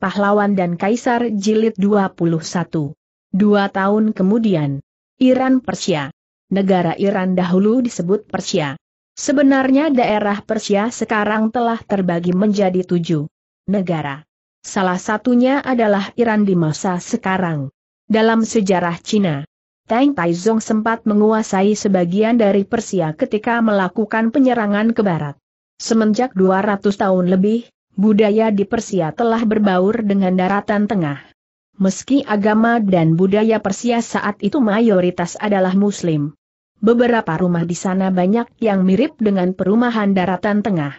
Pahlawan dan Kaisar Jilid 21. Dua tahun kemudian, Iran Persia. Negara Iran dahulu disebut Persia. Sebenarnya daerah Persia sekarang telah terbagi menjadi tujuh negara. Salah satunya adalah Iran di masa sekarang. Dalam sejarah Cina, Tang Taizong sempat menguasai sebagian dari Persia ketika melakukan penyerangan ke barat. Semenjak 200 tahun lebih, budaya di Persia telah berbaur dengan daratan tengah. Meski agama dan budaya Persia saat itu mayoritas adalah Muslim. Beberapa rumah di sana banyak yang mirip dengan perumahan daratan tengah.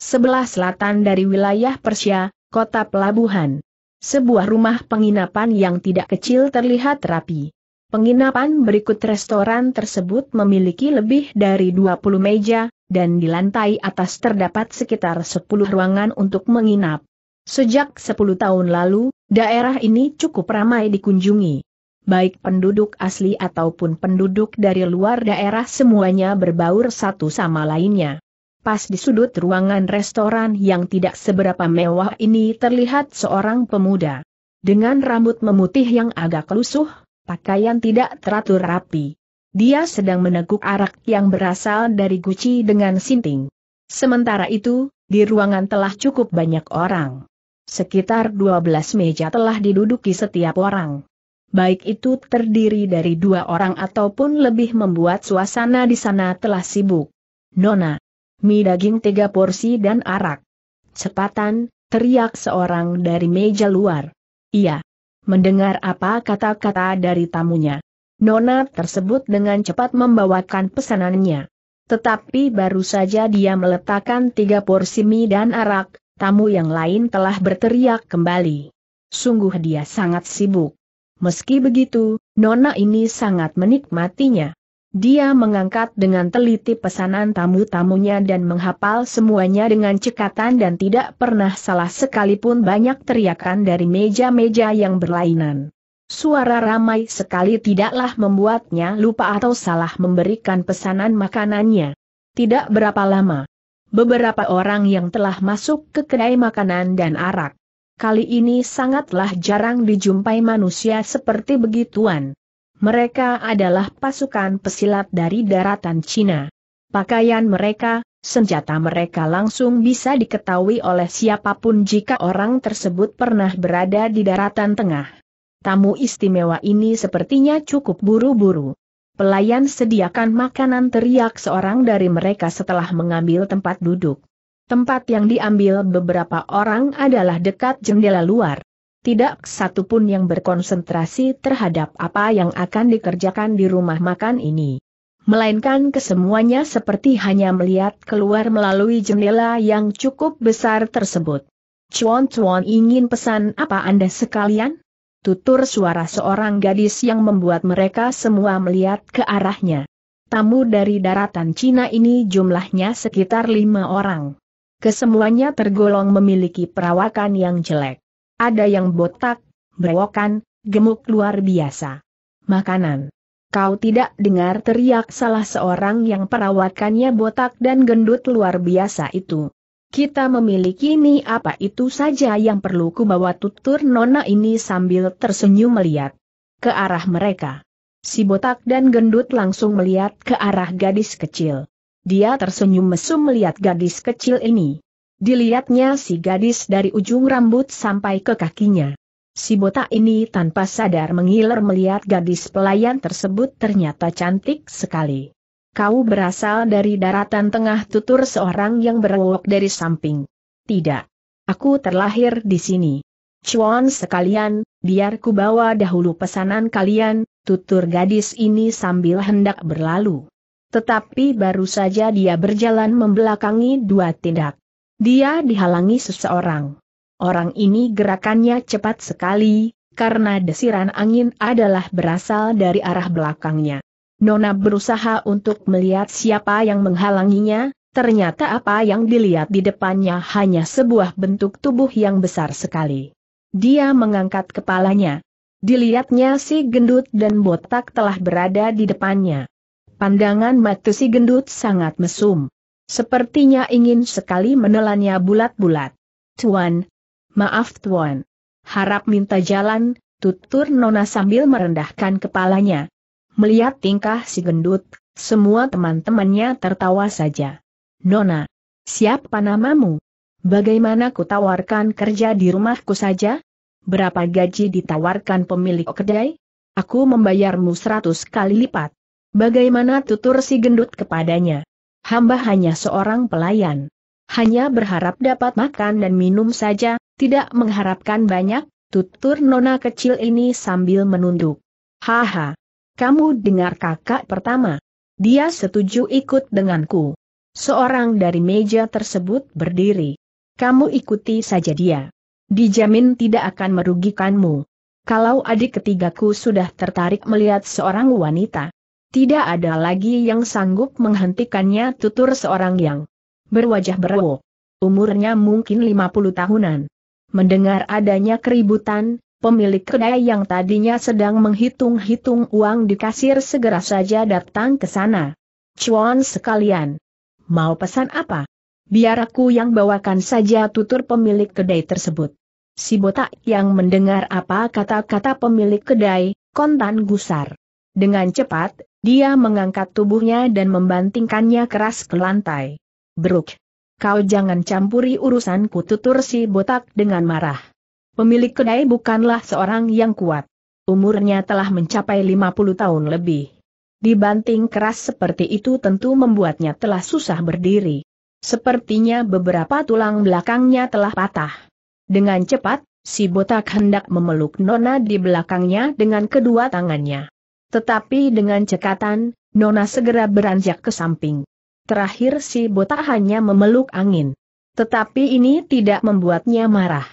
Sebelah selatan dari wilayah Persia, kota pelabuhan. Sebuah rumah penginapan yang tidak kecil terlihat rapi. Penginapan berikut restoran tersebut memiliki lebih dari 20 meja, dan di lantai atas terdapat sekitar 10 ruangan untuk menginap. Sejak 10 tahun lalu, daerah ini cukup ramai dikunjungi. Baik penduduk asli ataupun penduduk dari luar daerah semuanya berbaur satu sama lainnya. Pas di sudut ruangan restoran yang tidak seberapa mewah ini terlihat seorang pemuda. Dengan rambut memutih yang agak lusuh, pakaian tidak teratur rapi. Dia sedang meneguk arak yang berasal dari guci dengan sinting. Sementara itu, di ruangan telah cukup banyak orang. Sekitar 12 meja telah diduduki setiap orang. Baik itu terdiri dari dua orang ataupun lebih membuat suasana di sana telah sibuk. Nona. Mie daging tiga porsi dan arak. Cepatan, teriak seorang dari meja luar. Iya. Mendengar apa kata-kata dari tamunya. Nona tersebut dengan cepat membawakan pesanannya. Tetapi baru saja dia meletakkan tiga porsi mie dan arak, tamu yang lain telah berteriak kembali. Sungguh dia sangat sibuk. Meski begitu, Nona ini sangat menikmatinya. Dia mengangkat dengan teliti pesanan tamu-tamunya dan menghapal semuanya dengan cekatan dan tidak pernah salah sekalipun banyak teriakan dari meja-meja yang berlainan. Suara ramai sekali tidaklah membuatnya lupa atau salah memberikan pesanan makanannya. Tidak berapa lama, beberapa orang yang telah masuk ke kedai makanan dan arak. Kali ini sangatlah jarang dijumpai manusia seperti begituan. Mereka adalah pasukan pesilat dari daratan Cina. Pakaian mereka, senjata mereka langsung bisa diketahui oleh siapapun jika orang tersebut pernah berada di daratan tengah tamu istimewa ini sepertinya cukup buru-buru. Pelayan sediakan makanan teriak seorang dari mereka setelah mengambil tempat duduk. Tempat yang diambil beberapa orang adalah dekat jendela luar. Tidak satupun yang berkonsentrasi terhadap apa yang akan dikerjakan di rumah makan ini. Melainkan kesemuanya seperti hanya melihat keluar melalui jendela yang cukup besar tersebut. Cuan-cuan ingin pesan apa Anda sekalian? tutur suara seorang gadis yang membuat mereka semua melihat ke arahnya. Tamu dari daratan Cina ini jumlahnya sekitar lima orang. Kesemuanya tergolong memiliki perawakan yang jelek. Ada yang botak, brewokan, gemuk luar biasa. Makanan. Kau tidak dengar teriak salah seorang yang perawakannya botak dan gendut luar biasa itu. Kita memiliki ini apa itu saja yang perlu kubawa tutur nona ini sambil tersenyum melihat ke arah mereka. Si botak dan gendut langsung melihat ke arah gadis kecil. Dia tersenyum mesum melihat gadis kecil ini. Dilihatnya si gadis dari ujung rambut sampai ke kakinya. Si botak ini tanpa sadar mengiler melihat gadis pelayan tersebut ternyata cantik sekali. Kau berasal dari daratan tengah tutur seorang yang berewok dari samping. Tidak. Aku terlahir di sini. Cuan sekalian, biar ku bawa dahulu pesanan kalian, tutur gadis ini sambil hendak berlalu. Tetapi baru saja dia berjalan membelakangi dua tindak. Dia dihalangi seseorang. Orang ini gerakannya cepat sekali, karena desiran angin adalah berasal dari arah belakangnya. Nona berusaha untuk melihat siapa yang menghalanginya, ternyata apa yang dilihat di depannya hanya sebuah bentuk tubuh yang besar sekali. Dia mengangkat kepalanya. Dilihatnya si gendut dan botak telah berada di depannya. Pandangan mata si gendut sangat mesum. Sepertinya ingin sekali menelannya bulat-bulat. Tuan, maaf tuan. Harap minta jalan, tutur Nona sambil merendahkan kepalanya. Melihat tingkah si gendut, semua teman-temannya tertawa saja. Nona, siapa namamu? Bagaimana ku tawarkan kerja di rumahku saja? Berapa gaji ditawarkan pemilik kedai? Aku membayarmu seratus kali lipat. Bagaimana tutur si gendut kepadanya? Hamba hanya seorang pelayan. Hanya berharap dapat makan dan minum saja, tidak mengharapkan banyak, tutur nona kecil ini sambil menunduk. Haha, kamu dengar kakak pertama. Dia setuju ikut denganku. Seorang dari meja tersebut berdiri. Kamu ikuti saja dia. Dijamin tidak akan merugikanmu. Kalau adik ketigaku sudah tertarik melihat seorang wanita, tidak ada lagi yang sanggup menghentikannya tutur seorang yang berwajah berwok. Umurnya mungkin 50 tahunan. Mendengar adanya keributan, Pemilik kedai yang tadinya sedang menghitung-hitung uang di kasir segera saja datang ke sana. Cuan sekalian. Mau pesan apa? Biar aku yang bawakan saja tutur pemilik kedai tersebut. Si botak yang mendengar apa kata-kata pemilik kedai, kontan gusar. Dengan cepat, dia mengangkat tubuhnya dan membantingkannya keras ke lantai. Bruk! Kau jangan campuri urusanku tutur si botak dengan marah. Pemilik kedai bukanlah seorang yang kuat. Umurnya telah mencapai 50 tahun lebih. Dibanting keras seperti itu tentu membuatnya telah susah berdiri. Sepertinya beberapa tulang belakangnya telah patah. Dengan cepat, si botak hendak memeluk Nona di belakangnya dengan kedua tangannya. Tetapi dengan cekatan, Nona segera beranjak ke samping. Terakhir si botak hanya memeluk angin. Tetapi ini tidak membuatnya marah.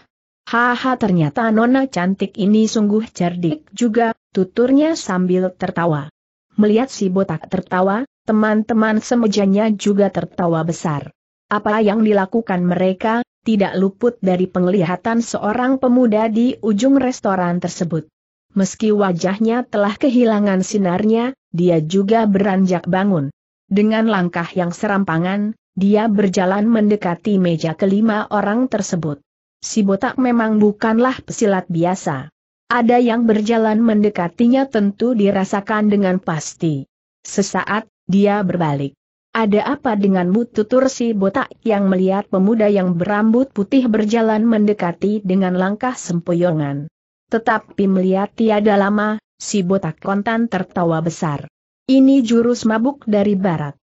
Haha ternyata nona cantik ini sungguh cerdik juga, tuturnya sambil tertawa. Melihat si botak tertawa, teman-teman semejanya juga tertawa besar. Apa yang dilakukan mereka, tidak luput dari penglihatan seorang pemuda di ujung restoran tersebut. Meski wajahnya telah kehilangan sinarnya, dia juga beranjak bangun. Dengan langkah yang serampangan, dia berjalan mendekati meja kelima orang tersebut si botak memang bukanlah pesilat biasa. Ada yang berjalan mendekatinya tentu dirasakan dengan pasti. Sesaat, dia berbalik. Ada apa denganmu tutur si botak yang melihat pemuda yang berambut putih berjalan mendekati dengan langkah sempoyongan. Tetapi melihat tiada lama, si botak kontan tertawa besar. Ini jurus mabuk dari barat.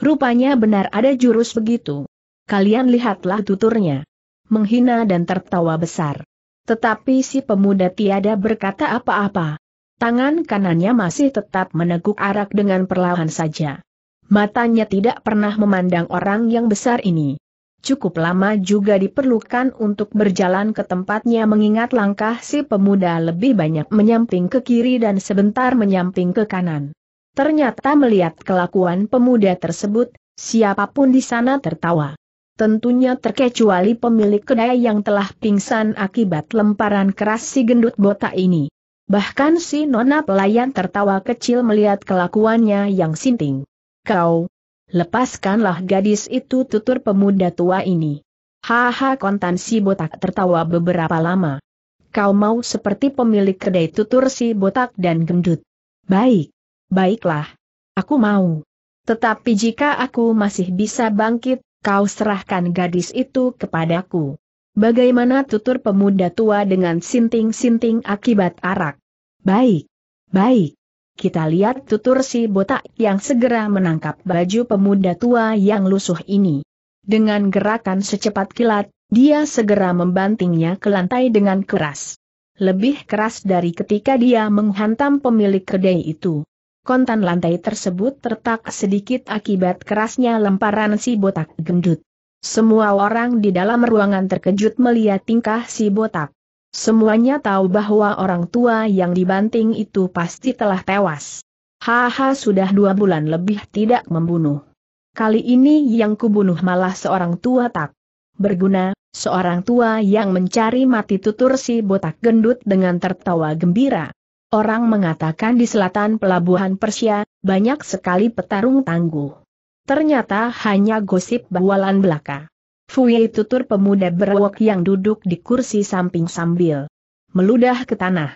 Rupanya benar ada jurus begitu. Kalian lihatlah tuturnya menghina dan tertawa besar. Tetapi si pemuda tiada berkata apa-apa. Tangan kanannya masih tetap meneguk arak dengan perlahan saja. Matanya tidak pernah memandang orang yang besar ini. Cukup lama juga diperlukan untuk berjalan ke tempatnya mengingat langkah si pemuda lebih banyak menyamping ke kiri dan sebentar menyamping ke kanan. Ternyata melihat kelakuan pemuda tersebut, siapapun di sana tertawa tentunya terkecuali pemilik kedai yang telah pingsan akibat lemparan keras si gendut botak ini. Bahkan si nona pelayan tertawa kecil melihat kelakuannya yang sinting. Kau, lepaskanlah gadis itu tutur pemuda tua ini. Haha kontan si botak tertawa beberapa lama. Kau mau seperti pemilik kedai tutur si botak dan gendut. Baik, baiklah. Aku mau. Tetapi jika aku masih bisa bangkit, kau serahkan gadis itu kepadaku. Bagaimana tutur pemuda tua dengan sinting-sinting akibat arak? Baik, baik. Kita lihat tutur si botak yang segera menangkap baju pemuda tua yang lusuh ini. Dengan gerakan secepat kilat, dia segera membantingnya ke lantai dengan keras. Lebih keras dari ketika dia menghantam pemilik kedai itu kontan lantai tersebut tertak sedikit akibat kerasnya lemparan si botak gendut. Semua orang di dalam ruangan terkejut melihat tingkah si botak. Semuanya tahu bahwa orang tua yang dibanting itu pasti telah tewas. Haha sudah dua bulan lebih tidak membunuh. Kali ini yang kubunuh malah seorang tua tak berguna, seorang tua yang mencari mati tutur si botak gendut dengan tertawa gembira orang mengatakan di selatan pelabuhan Persia, banyak sekali petarung tangguh. Ternyata hanya gosip bawalan belaka. Fuyi tutur pemuda berwok yang duduk di kursi samping sambil meludah ke tanah.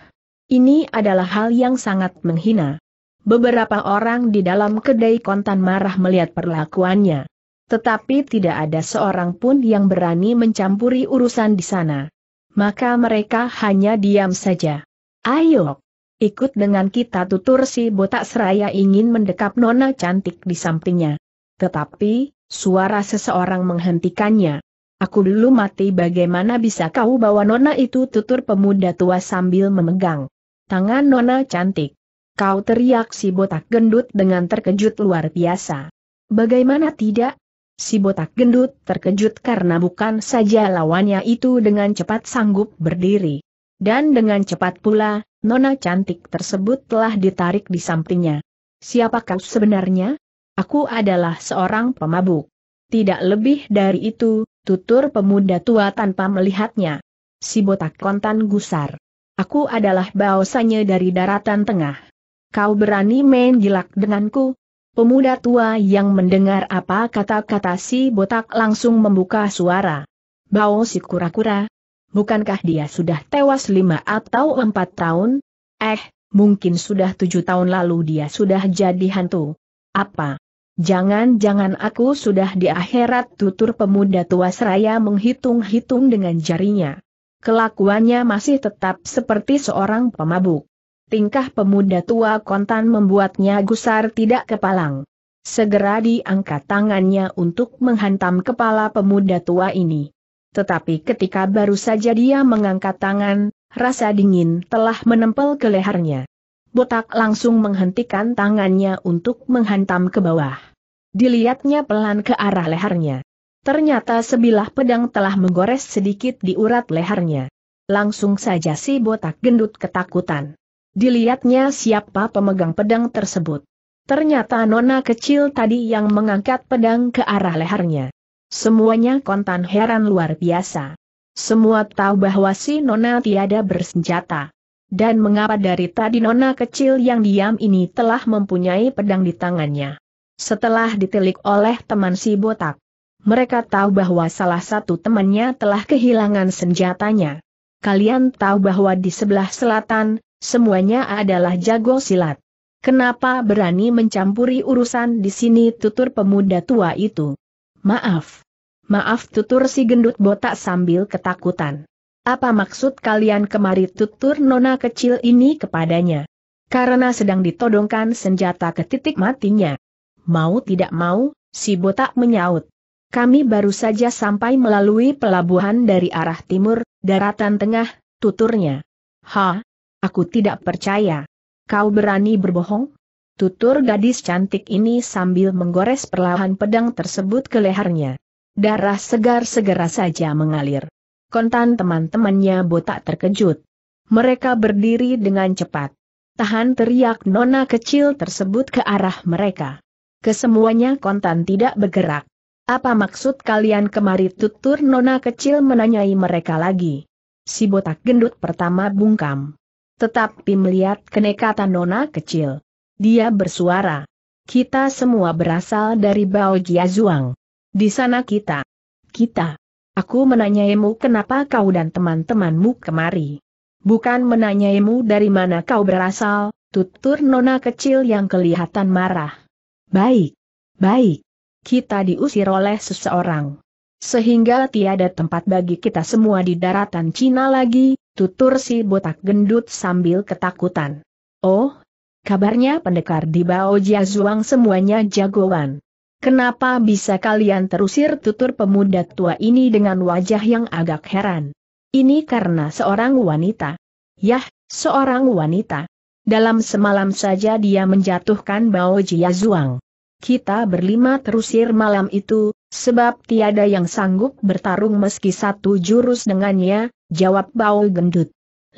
Ini adalah hal yang sangat menghina. Beberapa orang di dalam kedai kontan marah melihat perlakuannya. Tetapi tidak ada seorang pun yang berani mencampuri urusan di sana. Maka mereka hanya diam saja. Ayo, Ikut dengan kita tutur si botak seraya ingin mendekap nona cantik di sampingnya. Tetapi, suara seseorang menghentikannya. Aku dulu mati bagaimana bisa kau bawa nona itu tutur pemuda tua sambil memegang tangan nona cantik. Kau teriak si botak gendut dengan terkejut luar biasa. Bagaimana tidak? Si botak gendut terkejut karena bukan saja lawannya itu dengan cepat sanggup berdiri. Dan dengan cepat pula, Nona cantik tersebut telah ditarik di sampingnya. Siapa kau sebenarnya? Aku adalah seorang pemabuk. Tidak lebih dari itu, tutur pemuda tua tanpa melihatnya. Si botak kontan gusar. Aku adalah bausanya dari daratan tengah. Kau berani main gilak denganku? Pemuda tua yang mendengar apa kata-kata si botak langsung membuka suara. Bao si kura-kura, bukankah dia sudah tewas lima atau empat tahun? Eh, mungkin sudah tujuh tahun lalu dia sudah jadi hantu. Apa? Jangan-jangan aku sudah di akhirat tutur pemuda tua seraya menghitung-hitung dengan jarinya. Kelakuannya masih tetap seperti seorang pemabuk. Tingkah pemuda tua kontan membuatnya gusar tidak kepalang. Segera diangkat tangannya untuk menghantam kepala pemuda tua ini. Tetapi ketika baru saja dia mengangkat tangan, rasa dingin telah menempel ke lehernya. Botak langsung menghentikan tangannya untuk menghantam ke bawah. Dilihatnya pelan ke arah lehernya. Ternyata sebilah pedang telah menggores sedikit di urat lehernya. Langsung saja si botak gendut ketakutan. Dilihatnya siapa pemegang pedang tersebut. Ternyata nona kecil tadi yang mengangkat pedang ke arah lehernya. Semuanya kontan heran luar biasa. Semua tahu bahwa si Nona tiada bersenjata. Dan mengapa dari tadi Nona kecil yang diam ini telah mempunyai pedang di tangannya. Setelah ditelik oleh teman si botak. Mereka tahu bahwa salah satu temannya telah kehilangan senjatanya. Kalian tahu bahwa di sebelah selatan, semuanya adalah jago silat. Kenapa berani mencampuri urusan di sini tutur pemuda tua itu? Maaf. Maaf tutur si gendut botak sambil ketakutan. Apa maksud kalian kemari tutur nona kecil ini kepadanya? Karena sedang ditodongkan senjata ke titik matinya. Mau tidak mau, si botak menyaut. Kami baru saja sampai melalui pelabuhan dari arah timur, daratan tengah, tuturnya. Ha? Aku tidak percaya. Kau berani berbohong? tutur gadis cantik ini sambil menggores perlahan pedang tersebut ke lehernya. Darah segar segera saja mengalir. Kontan teman-temannya botak terkejut. Mereka berdiri dengan cepat. Tahan teriak nona kecil tersebut ke arah mereka. Kesemuanya kontan tidak bergerak. Apa maksud kalian kemari tutur nona kecil menanyai mereka lagi? Si botak gendut pertama bungkam. Tetapi melihat kenekatan nona kecil, dia bersuara. Kita semua berasal dari Bao Jiazuang. Di sana kita. Kita. Aku menanyaimu kenapa kau dan teman-temanmu kemari. Bukan menanyaimu dari mana kau berasal, tutur nona kecil yang kelihatan marah. Baik. Baik. Kita diusir oleh seseorang. Sehingga tiada tempat bagi kita semua di daratan Cina lagi, tutur si botak gendut sambil ketakutan. Oh, Kabarnya pendekar di Bao Jiazuang semuanya jagoan. Kenapa bisa kalian terusir tutur pemuda tua ini dengan wajah yang agak heran? Ini karena seorang wanita. Yah, seorang wanita. Dalam semalam saja dia menjatuhkan Bao Jiazuang. Kita berlima terusir malam itu, sebab tiada yang sanggup bertarung meski satu jurus dengannya, jawab Bao Gendut.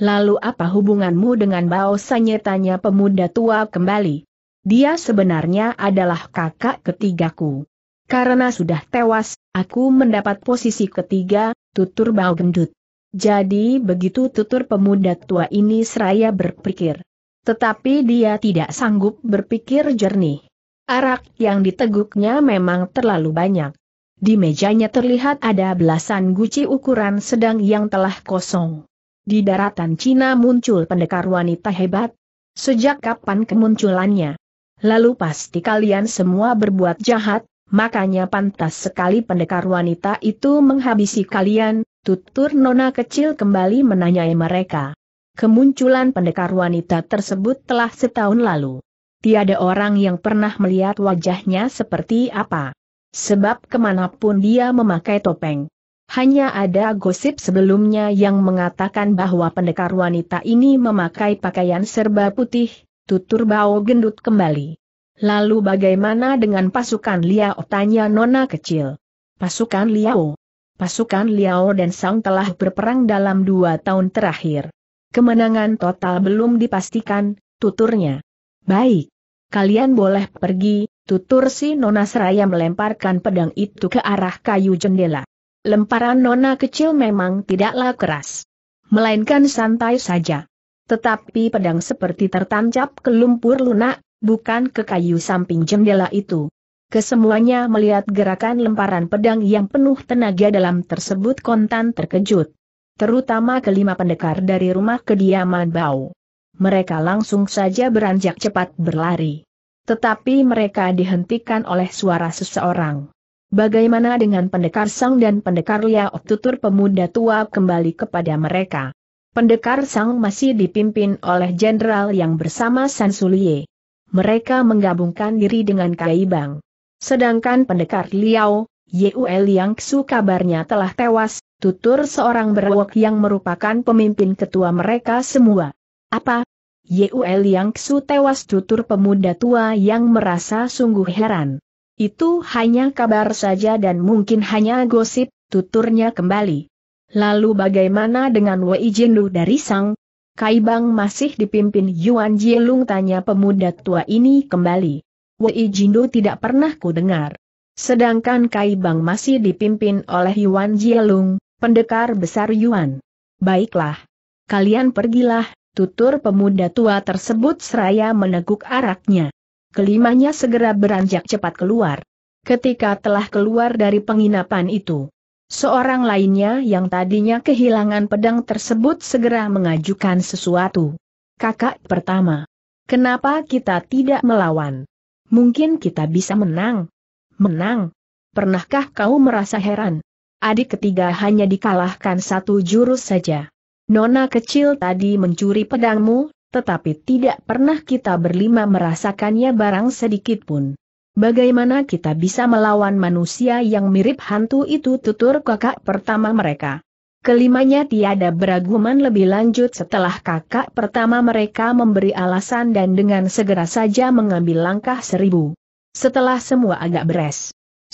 Lalu apa hubunganmu dengan Bao Sanye tanya pemuda tua kembali. Dia sebenarnya adalah kakak ketigaku. Karena sudah tewas, aku mendapat posisi ketiga, tutur Bao Gendut. Jadi begitu tutur pemuda tua ini seraya berpikir. Tetapi dia tidak sanggup berpikir jernih. Arak yang diteguknya memang terlalu banyak. Di mejanya terlihat ada belasan guci ukuran sedang yang telah kosong. Di daratan Cina muncul pendekar wanita hebat. Sejak kapan kemunculannya? Lalu pasti kalian semua berbuat jahat, makanya pantas sekali pendekar wanita itu menghabisi kalian, tutur nona kecil kembali menanyai mereka. Kemunculan pendekar wanita tersebut telah setahun lalu. Tiada orang yang pernah melihat wajahnya seperti apa. Sebab kemanapun dia memakai topeng, hanya ada gosip sebelumnya yang mengatakan bahwa pendekar wanita ini memakai pakaian serba putih, tutur bau gendut kembali. Lalu bagaimana dengan pasukan Liao? Tanya Nona kecil. Pasukan Liao. Pasukan Liao dan Sang telah berperang dalam dua tahun terakhir. Kemenangan total belum dipastikan, tuturnya. Baik. Kalian boleh pergi, tutur si Nona seraya melemparkan pedang itu ke arah kayu jendela lemparan nona kecil memang tidaklah keras. Melainkan santai saja. Tetapi pedang seperti tertancap ke lumpur lunak, bukan ke kayu samping jendela itu. Kesemuanya melihat gerakan lemparan pedang yang penuh tenaga dalam tersebut kontan terkejut. Terutama kelima pendekar dari rumah kediaman Bau. Mereka langsung saja beranjak cepat berlari. Tetapi mereka dihentikan oleh suara seseorang. Bagaimana dengan pendekar Sang dan pendekar Liao tutur pemuda tua kembali kepada mereka. Pendekar Sang masih dipimpin oleh jenderal yang bersama San Sulie. Mereka menggabungkan diri dengan Kaibang. Sedangkan pendekar Liao, Yuel yang Su kabarnya telah tewas, tutur seorang berwok yang merupakan pemimpin ketua mereka semua. Apa? Yuel yang Su tewas tutur pemuda tua yang merasa sungguh heran. Itu hanya kabar saja dan mungkin hanya gosip, tuturnya kembali. Lalu bagaimana dengan Wei Jinlu dari Sang? Kaibang masih dipimpin Yuan Jielung tanya pemuda tua ini kembali. Wei Jinlu tidak pernah ku dengar. Sedangkan Kaibang masih dipimpin oleh Yuan Jielung, pendekar besar Yuan. Baiklah. Kalian pergilah, tutur pemuda tua tersebut seraya meneguk araknya kelimanya segera beranjak cepat keluar. Ketika telah keluar dari penginapan itu, seorang lainnya yang tadinya kehilangan pedang tersebut segera mengajukan sesuatu. Kakak pertama, kenapa kita tidak melawan? Mungkin kita bisa menang. Menang. Pernahkah kau merasa heran? Adik ketiga hanya dikalahkan satu jurus saja. Nona kecil tadi mencuri pedangmu, tetapi tidak pernah kita berlima merasakannya barang sedikit pun. Bagaimana kita bisa melawan manusia yang mirip hantu itu tutur kakak pertama mereka. Kelimanya tiada beraguman lebih lanjut setelah kakak pertama mereka memberi alasan dan dengan segera saja mengambil langkah seribu. Setelah semua agak beres,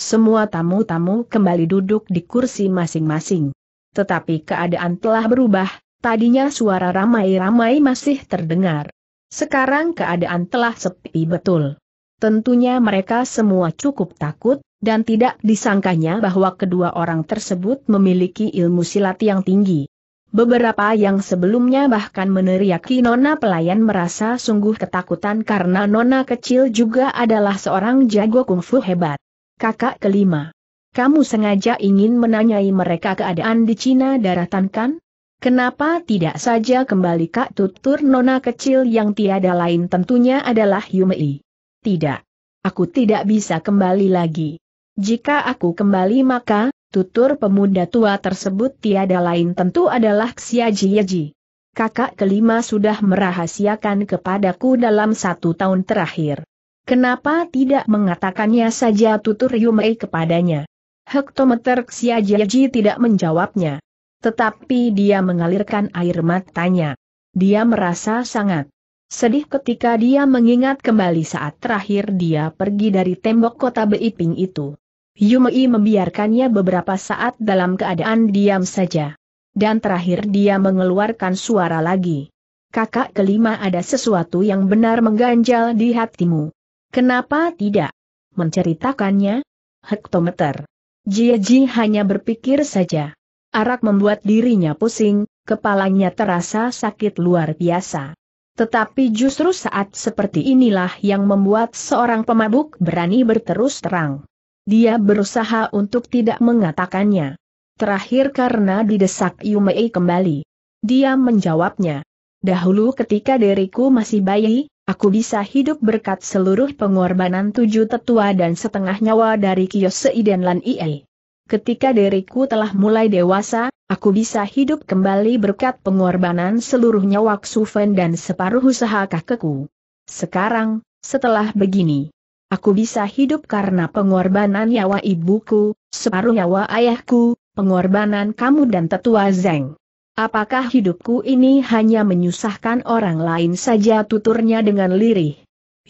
semua tamu-tamu kembali duduk di kursi masing-masing. Tetapi keadaan telah berubah, Tadinya suara ramai-ramai masih terdengar. Sekarang keadaan telah sepi betul. Tentunya mereka semua cukup takut, dan tidak disangkanya bahwa kedua orang tersebut memiliki ilmu silat yang tinggi. Beberapa yang sebelumnya bahkan meneriaki Nona pelayan merasa sungguh ketakutan karena Nona kecil juga adalah seorang jago kungfu hebat. Kakak kelima. Kamu sengaja ingin menanyai mereka keadaan di Cina daratan kan? Kenapa tidak saja kembali Kak Tutur Nona kecil yang tiada lain tentunya adalah Yumei? Tidak. Aku tidak bisa kembali lagi. Jika aku kembali maka, tutur pemuda tua tersebut tiada lain tentu adalah Xiaji Yeji. Kakak kelima sudah merahasiakan kepadaku dalam satu tahun terakhir. Kenapa tidak mengatakannya saja tutur Yumei kepadanya? Hektometer Xiaji Yeji tidak menjawabnya. Tetapi dia mengalirkan air matanya. Dia merasa sangat sedih ketika dia mengingat kembali saat terakhir dia pergi dari tembok kota Beiping itu. Yumei membiarkannya beberapa saat dalam keadaan diam saja. Dan terakhir dia mengeluarkan suara lagi. Kakak kelima ada sesuatu yang benar mengganjal di hatimu. Kenapa tidak? Menceritakannya? Hektometer. Jieji hanya berpikir saja. Arak membuat dirinya pusing, kepalanya terasa sakit luar biasa. Tetapi justru saat seperti inilah yang membuat seorang pemabuk berani berterus terang. Dia berusaha untuk tidak mengatakannya. Terakhir karena didesak Yumei kembali. Dia menjawabnya. Dahulu ketika diriku masih bayi, aku bisa hidup berkat seluruh pengorbanan tujuh tetua dan setengah nyawa dari Kiyose dan Lan Ie ketika diriku telah mulai dewasa, aku bisa hidup kembali berkat pengorbanan seluruh nyawa Xufen dan separuh usaha kakekku. Sekarang, setelah begini, aku bisa hidup karena pengorbanan nyawa ibuku, separuh nyawa ayahku, pengorbanan kamu dan tetua Zeng. Apakah hidupku ini hanya menyusahkan orang lain saja tuturnya dengan lirih?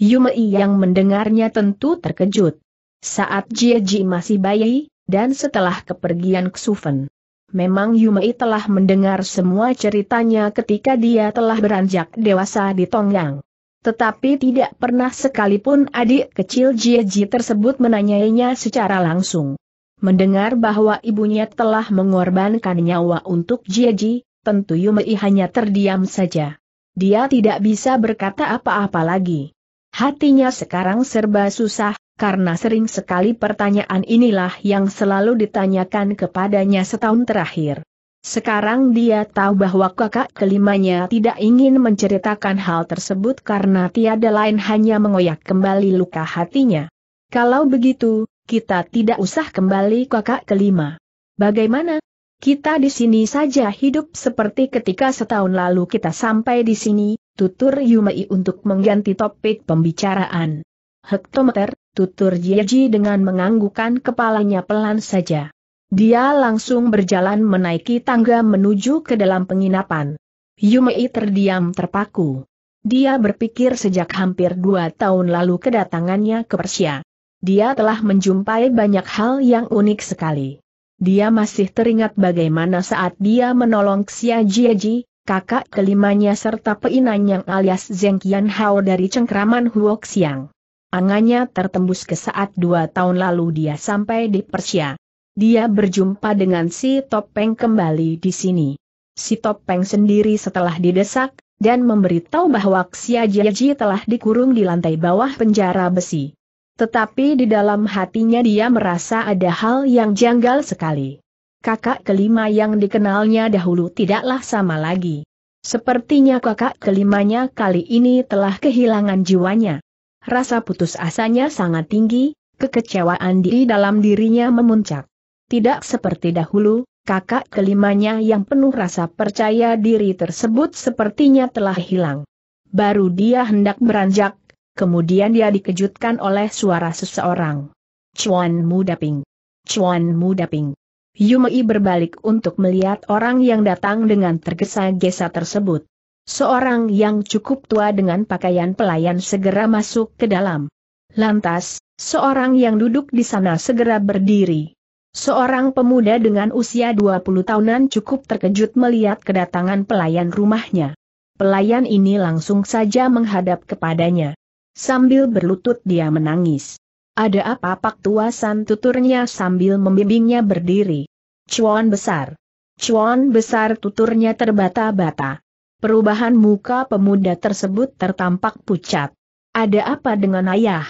Yumei yang mendengarnya tentu terkejut. Saat Jieji masih bayi, dan setelah kepergian Xufen. Memang Yumei telah mendengar semua ceritanya ketika dia telah beranjak dewasa di Tongyang. Tetapi tidak pernah sekalipun adik kecil Jieji tersebut menanyainya secara langsung. Mendengar bahwa ibunya telah mengorbankan nyawa untuk Jieji, tentu Yumei hanya terdiam saja. Dia tidak bisa berkata apa-apa lagi. Hatinya sekarang serba susah, karena sering sekali pertanyaan inilah yang selalu ditanyakan kepadanya setahun terakhir. Sekarang dia tahu bahwa kakak kelimanya tidak ingin menceritakan hal tersebut karena tiada lain hanya mengoyak kembali luka hatinya. Kalau begitu, kita tidak usah kembali kakak kelima. Bagaimana? Kita di sini saja hidup seperti ketika setahun lalu kita sampai di sini, tutur Yumei untuk mengganti topik pembicaraan hektometer, tutur Jiji dengan menganggukan kepalanya pelan saja. Dia langsung berjalan menaiki tangga menuju ke dalam penginapan. Yumei terdiam terpaku. Dia berpikir sejak hampir dua tahun lalu kedatangannya ke Persia. Dia telah menjumpai banyak hal yang unik sekali. Dia masih teringat bagaimana saat dia menolong Xia Jiji, kakak kelimanya serta peinan yang alias Zeng Qianhao dari cengkraman Huoxiang. Xiang. Angannya tertembus ke saat dua tahun lalu dia sampai di Persia. Dia berjumpa dengan si Topeng kembali di sini. Si Topeng sendiri setelah didesak, dan memberitahu bahwa Xia Jiaji telah dikurung di lantai bawah penjara besi. Tetapi di dalam hatinya dia merasa ada hal yang janggal sekali. Kakak kelima yang dikenalnya dahulu tidaklah sama lagi. Sepertinya kakak kelimanya kali ini telah kehilangan jiwanya. Rasa putus asanya sangat tinggi, kekecewaan di dalam dirinya memuncak. Tidak seperti dahulu, kakak kelimanya yang penuh rasa percaya diri tersebut sepertinya telah hilang. Baru dia hendak beranjak, kemudian dia dikejutkan oleh suara seseorang. Cuan muda ping, Cuan muda ping. Yumei berbalik untuk melihat orang yang datang dengan tergesa-gesa tersebut. Seorang yang cukup tua dengan pakaian pelayan segera masuk ke dalam. Lantas, seorang yang duduk di sana segera berdiri. Seorang pemuda dengan usia 20 tahunan cukup terkejut melihat kedatangan pelayan rumahnya. Pelayan ini langsung saja menghadap kepadanya. Sambil berlutut dia menangis. Ada apa pak tua tuturnya sambil membimbingnya berdiri. Cuan besar. Cuan besar tuturnya terbata-bata. Perubahan muka pemuda tersebut tertampak pucat. Ada apa dengan ayah?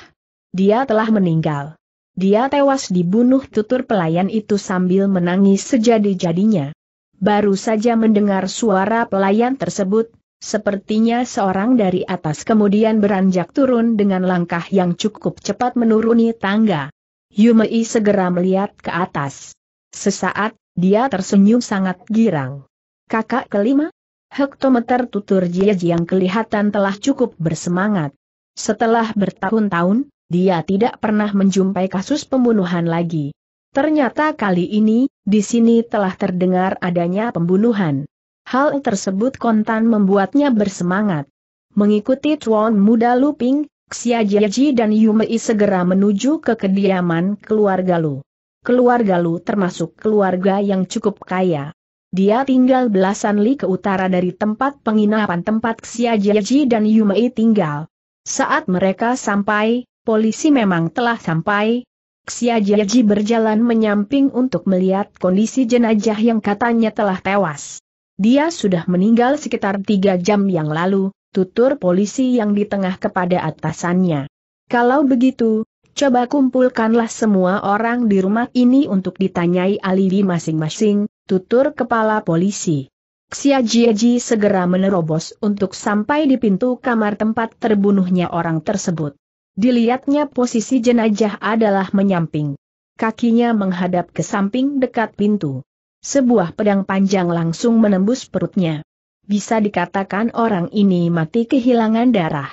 Dia telah meninggal. Dia tewas dibunuh tutur pelayan itu sambil menangis sejadi-jadinya. Baru saja mendengar suara pelayan tersebut, sepertinya seorang dari atas kemudian beranjak turun dengan langkah yang cukup cepat menuruni tangga. Yumei segera melihat ke atas. Sesaat, dia tersenyum sangat girang. Kakak kelima? hektometer tutur Jie yang kelihatan telah cukup bersemangat. Setelah bertahun-tahun, dia tidak pernah menjumpai kasus pembunuhan lagi. Ternyata kali ini, di sini telah terdengar adanya pembunuhan. Hal tersebut kontan membuatnya bersemangat. Mengikuti Tuan Muda Luping, Xia Jieji dan Yumei segera menuju ke kediaman keluarga Lu. Keluarga Lu termasuk keluarga yang cukup kaya. Dia tinggal belasan li ke utara dari tempat penginapan tempat Xiajiaji dan Yumei tinggal. Saat mereka sampai, polisi memang telah sampai. Xiajiaji berjalan menyamping untuk melihat kondisi jenajah yang katanya telah tewas. Dia sudah meninggal sekitar tiga jam yang lalu, tutur polisi yang di tengah kepada atasannya. Kalau begitu, coba kumpulkanlah semua orang di rumah ini untuk ditanyai alibi masing-masing, tutur kepala polisi. Xia Jieji segera menerobos untuk sampai di pintu kamar tempat terbunuhnya orang tersebut. Dilihatnya posisi jenajah adalah menyamping. Kakinya menghadap ke samping dekat pintu. Sebuah pedang panjang langsung menembus perutnya. Bisa dikatakan orang ini mati kehilangan darah.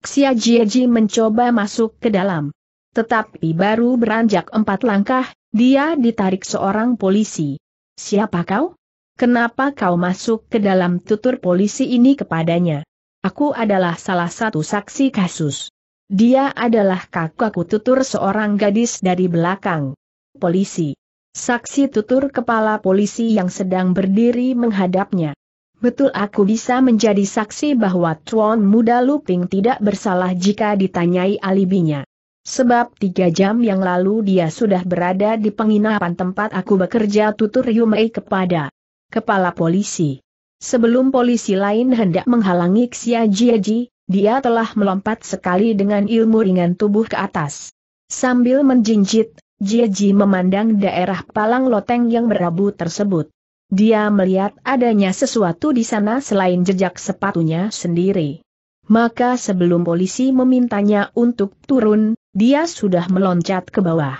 Xia Jieji mencoba masuk ke dalam. Tetapi baru beranjak empat langkah, dia ditarik seorang polisi. Siapa kau? Kenapa kau masuk ke dalam tutur polisi ini kepadanya? Aku adalah salah satu saksi kasus. Dia adalah kakakku tutur seorang gadis dari belakang. Polisi. Saksi tutur kepala polisi yang sedang berdiri menghadapnya. Betul aku bisa menjadi saksi bahwa Tuan Muda Luping tidak bersalah jika ditanyai alibinya. Sebab tiga jam yang lalu dia sudah berada di penginapan tempat aku bekerja tutur Yumei kepada kepala polisi. Sebelum polisi lain hendak menghalangi Xia Jiaji, dia telah melompat sekali dengan ilmu ringan tubuh ke atas. Sambil menjinjit, Jiaji memandang daerah palang loteng yang berabu tersebut. Dia melihat adanya sesuatu di sana selain jejak sepatunya sendiri. Maka sebelum polisi memintanya untuk turun, dia sudah meloncat ke bawah.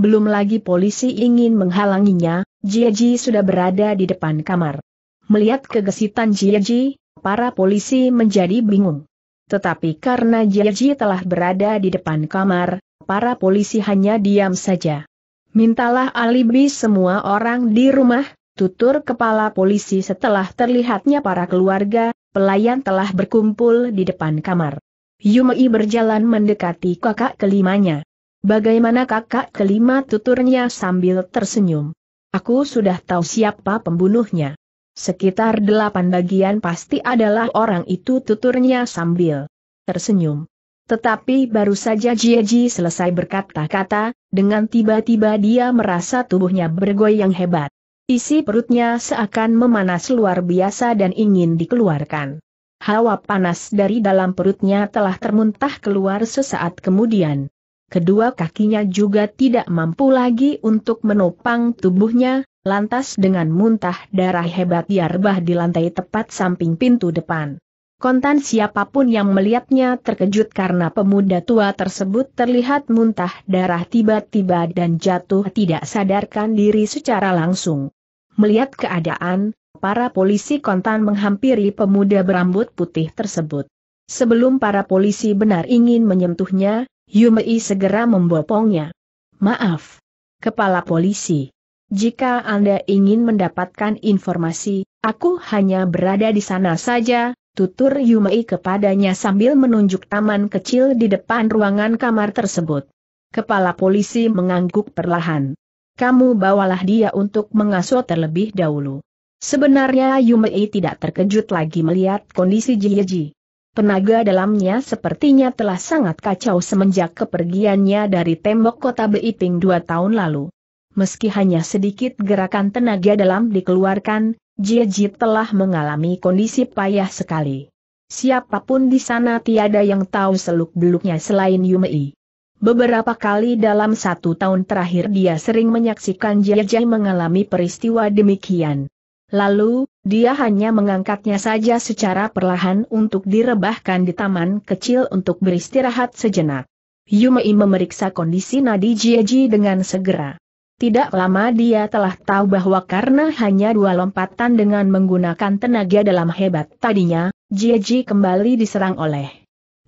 Belum lagi polisi ingin menghalanginya, Jieji sudah berada di depan kamar. Melihat kegesitan Jieji, para polisi menjadi bingung. Tetapi karena Jieji telah berada di depan kamar, para polisi hanya diam saja. Mintalah alibi semua orang di rumah, tutur kepala polisi setelah terlihatnya para keluarga, pelayan telah berkumpul di depan kamar. Yumei berjalan mendekati kakak kelimanya. Bagaimana kakak kelima tuturnya sambil tersenyum. Aku sudah tahu siapa pembunuhnya. Sekitar delapan bagian pasti adalah orang itu tuturnya sambil tersenyum. Tetapi baru saja Jieji selesai berkata-kata, dengan tiba-tiba dia merasa tubuhnya bergoyang hebat. Isi perutnya seakan memanas luar biasa dan ingin dikeluarkan. Hawa panas dari dalam perutnya telah termuntah keluar sesaat kemudian. Kedua kakinya juga tidak mampu lagi untuk menopang tubuhnya, lantas dengan muntah darah hebat diarbah di lantai tepat samping pintu depan. Kontan siapapun yang melihatnya terkejut karena pemuda tua tersebut terlihat muntah darah tiba-tiba dan jatuh tidak sadarkan diri secara langsung. Melihat keadaan, para polisi kontan menghampiri pemuda berambut putih tersebut. Sebelum para polisi benar ingin menyentuhnya, Yumei segera membopongnya. Maaf. Kepala polisi. Jika Anda ingin mendapatkan informasi, aku hanya berada di sana saja, tutur Yumei kepadanya sambil menunjuk taman kecil di depan ruangan kamar tersebut. Kepala polisi mengangguk perlahan. Kamu bawalah dia untuk mengasuh terlebih dahulu. Sebenarnya Yumei tidak terkejut lagi melihat kondisi Jieji. Tenaga dalamnya sepertinya telah sangat kacau semenjak kepergiannya dari tembok kota Beiping dua tahun lalu. Meski hanya sedikit gerakan tenaga dalam dikeluarkan, Jieji telah mengalami kondisi payah sekali. Siapapun di sana tiada yang tahu seluk-beluknya selain Yumei. Beberapa kali dalam satu tahun terakhir dia sering menyaksikan Jieji mengalami peristiwa demikian. Lalu, dia hanya mengangkatnya saja secara perlahan untuk direbahkan di taman kecil untuk beristirahat sejenak. Yumei memeriksa kondisi nadi Jieji dengan segera. Tidak lama dia telah tahu bahwa karena hanya dua lompatan dengan menggunakan tenaga dalam hebat tadinya, Jieji kembali diserang oleh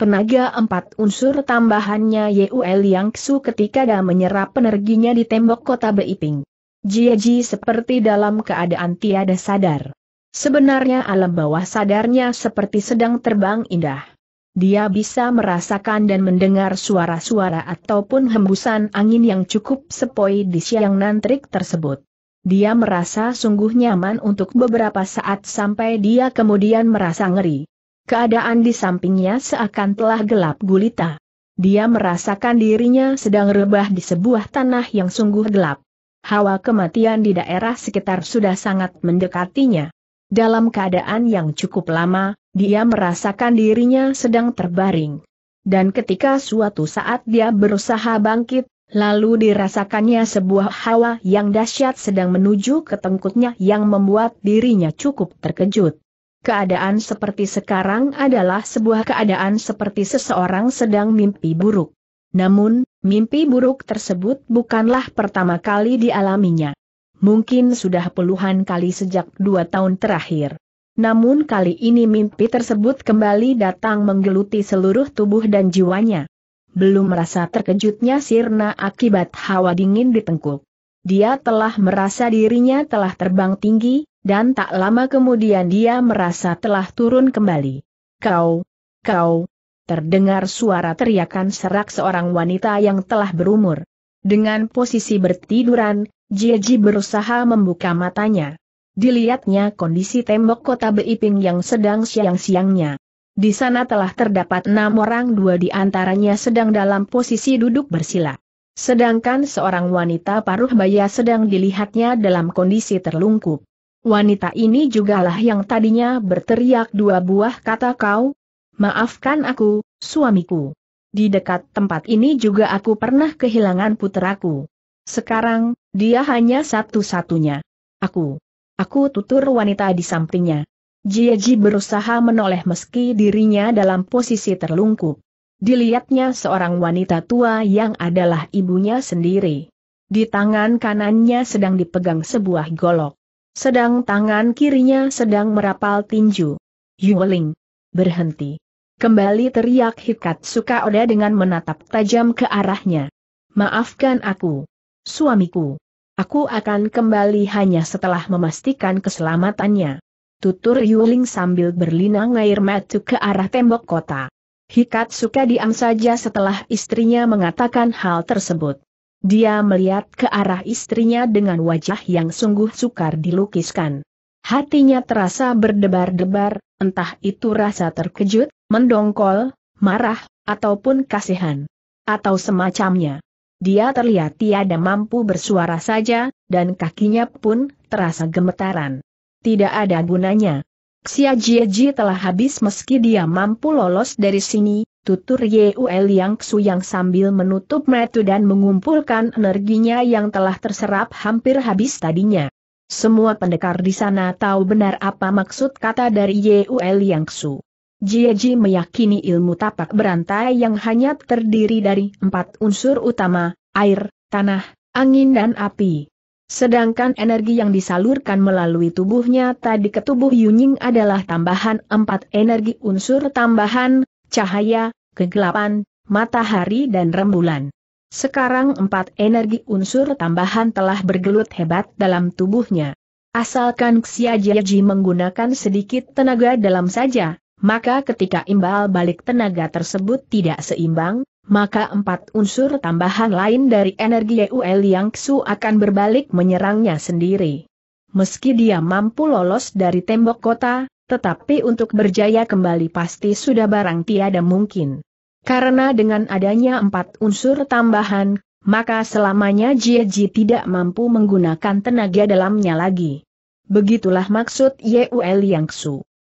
tenaga empat unsur tambahannya Yueliangsu Liang Su ketika dia menyerap energinya di tembok kota Beiping. Jiaji seperti dalam keadaan tiada sadar. Sebenarnya alam bawah sadarnya seperti sedang terbang indah. Dia bisa merasakan dan mendengar suara-suara ataupun hembusan angin yang cukup sepoi di siang nantrik tersebut. Dia merasa sungguh nyaman untuk beberapa saat sampai dia kemudian merasa ngeri. Keadaan di sampingnya seakan telah gelap gulita. Dia merasakan dirinya sedang rebah di sebuah tanah yang sungguh gelap hawa kematian di daerah sekitar sudah sangat mendekatinya. Dalam keadaan yang cukup lama, dia merasakan dirinya sedang terbaring. Dan ketika suatu saat dia berusaha bangkit, lalu dirasakannya sebuah hawa yang dahsyat sedang menuju ke tengkutnya yang membuat dirinya cukup terkejut. Keadaan seperti sekarang adalah sebuah keadaan seperti seseorang sedang mimpi buruk. Namun, mimpi buruk tersebut bukanlah pertama kali dialaminya. Mungkin sudah puluhan kali sejak dua tahun terakhir. Namun kali ini mimpi tersebut kembali datang menggeluti seluruh tubuh dan jiwanya. Belum merasa terkejutnya sirna akibat hawa dingin ditengkuk. Dia telah merasa dirinya telah terbang tinggi, dan tak lama kemudian dia merasa telah turun kembali. Kau, kau, terdengar suara teriakan serak seorang wanita yang telah berumur. Dengan posisi bertiduran, Jieji berusaha membuka matanya. Dilihatnya kondisi tembok kota Beiping yang sedang siang-siangnya. Di sana telah terdapat enam orang dua di antaranya sedang dalam posisi duduk bersila. Sedangkan seorang wanita paruh baya sedang dilihatnya dalam kondisi terlungkup. Wanita ini jugalah yang tadinya berteriak dua buah kata kau, Maafkan aku, suamiku. Di dekat tempat ini juga aku pernah kehilangan puteraku. Sekarang, dia hanya satu-satunya. Aku. Aku tutur wanita di sampingnya. Jiaji berusaha menoleh meski dirinya dalam posisi terlungkup. Dilihatnya seorang wanita tua yang adalah ibunya sendiri. Di tangan kanannya sedang dipegang sebuah golok. Sedang tangan kirinya sedang merapal tinju. Yueling. Berhenti. Kembali teriak Hikat Suka Oda dengan menatap tajam ke arahnya. Maafkan aku. Suamiku. Aku akan kembali hanya setelah memastikan keselamatannya. Tutur Yuling sambil berlinang air mata ke arah tembok kota. Hikat suka diam saja setelah istrinya mengatakan hal tersebut. Dia melihat ke arah istrinya dengan wajah yang sungguh sukar dilukiskan. Hatinya terasa berdebar-debar, entah itu rasa terkejut, mendongkol, marah, ataupun kasihan. Atau semacamnya. Dia terlihat tiada mampu bersuara saja, dan kakinya pun terasa gemetaran. Tidak ada gunanya. Xia Jieji telah habis meski dia mampu lolos dari sini, tutur Yeuel Yang Xu yang sambil menutup metu dan mengumpulkan energinya yang telah terserap hampir habis tadinya. Semua pendekar di sana tahu benar apa maksud kata dari Yeuel Yang Xu. Jiaji meyakini ilmu tapak berantai yang hanya terdiri dari empat unsur utama, air, tanah, angin dan api. Sedangkan energi yang disalurkan melalui tubuhnya tadi ke tubuh Yunying adalah tambahan empat energi unsur tambahan, cahaya, kegelapan, matahari dan rembulan. Sekarang empat energi unsur tambahan telah bergelut hebat dalam tubuhnya. Asalkan Xia Jiaji menggunakan sedikit tenaga dalam saja, maka ketika imbal balik tenaga tersebut tidak seimbang, maka empat unsur tambahan lain dari energi UL Yang Xu akan berbalik menyerangnya sendiri. Meski dia mampu lolos dari tembok kota, tetapi untuk berjaya kembali pasti sudah barang tiada mungkin. Karena dengan adanya empat unsur tambahan, maka selamanya Jie Ji tidak mampu menggunakan tenaga dalamnya lagi. Begitulah maksud Yul Liang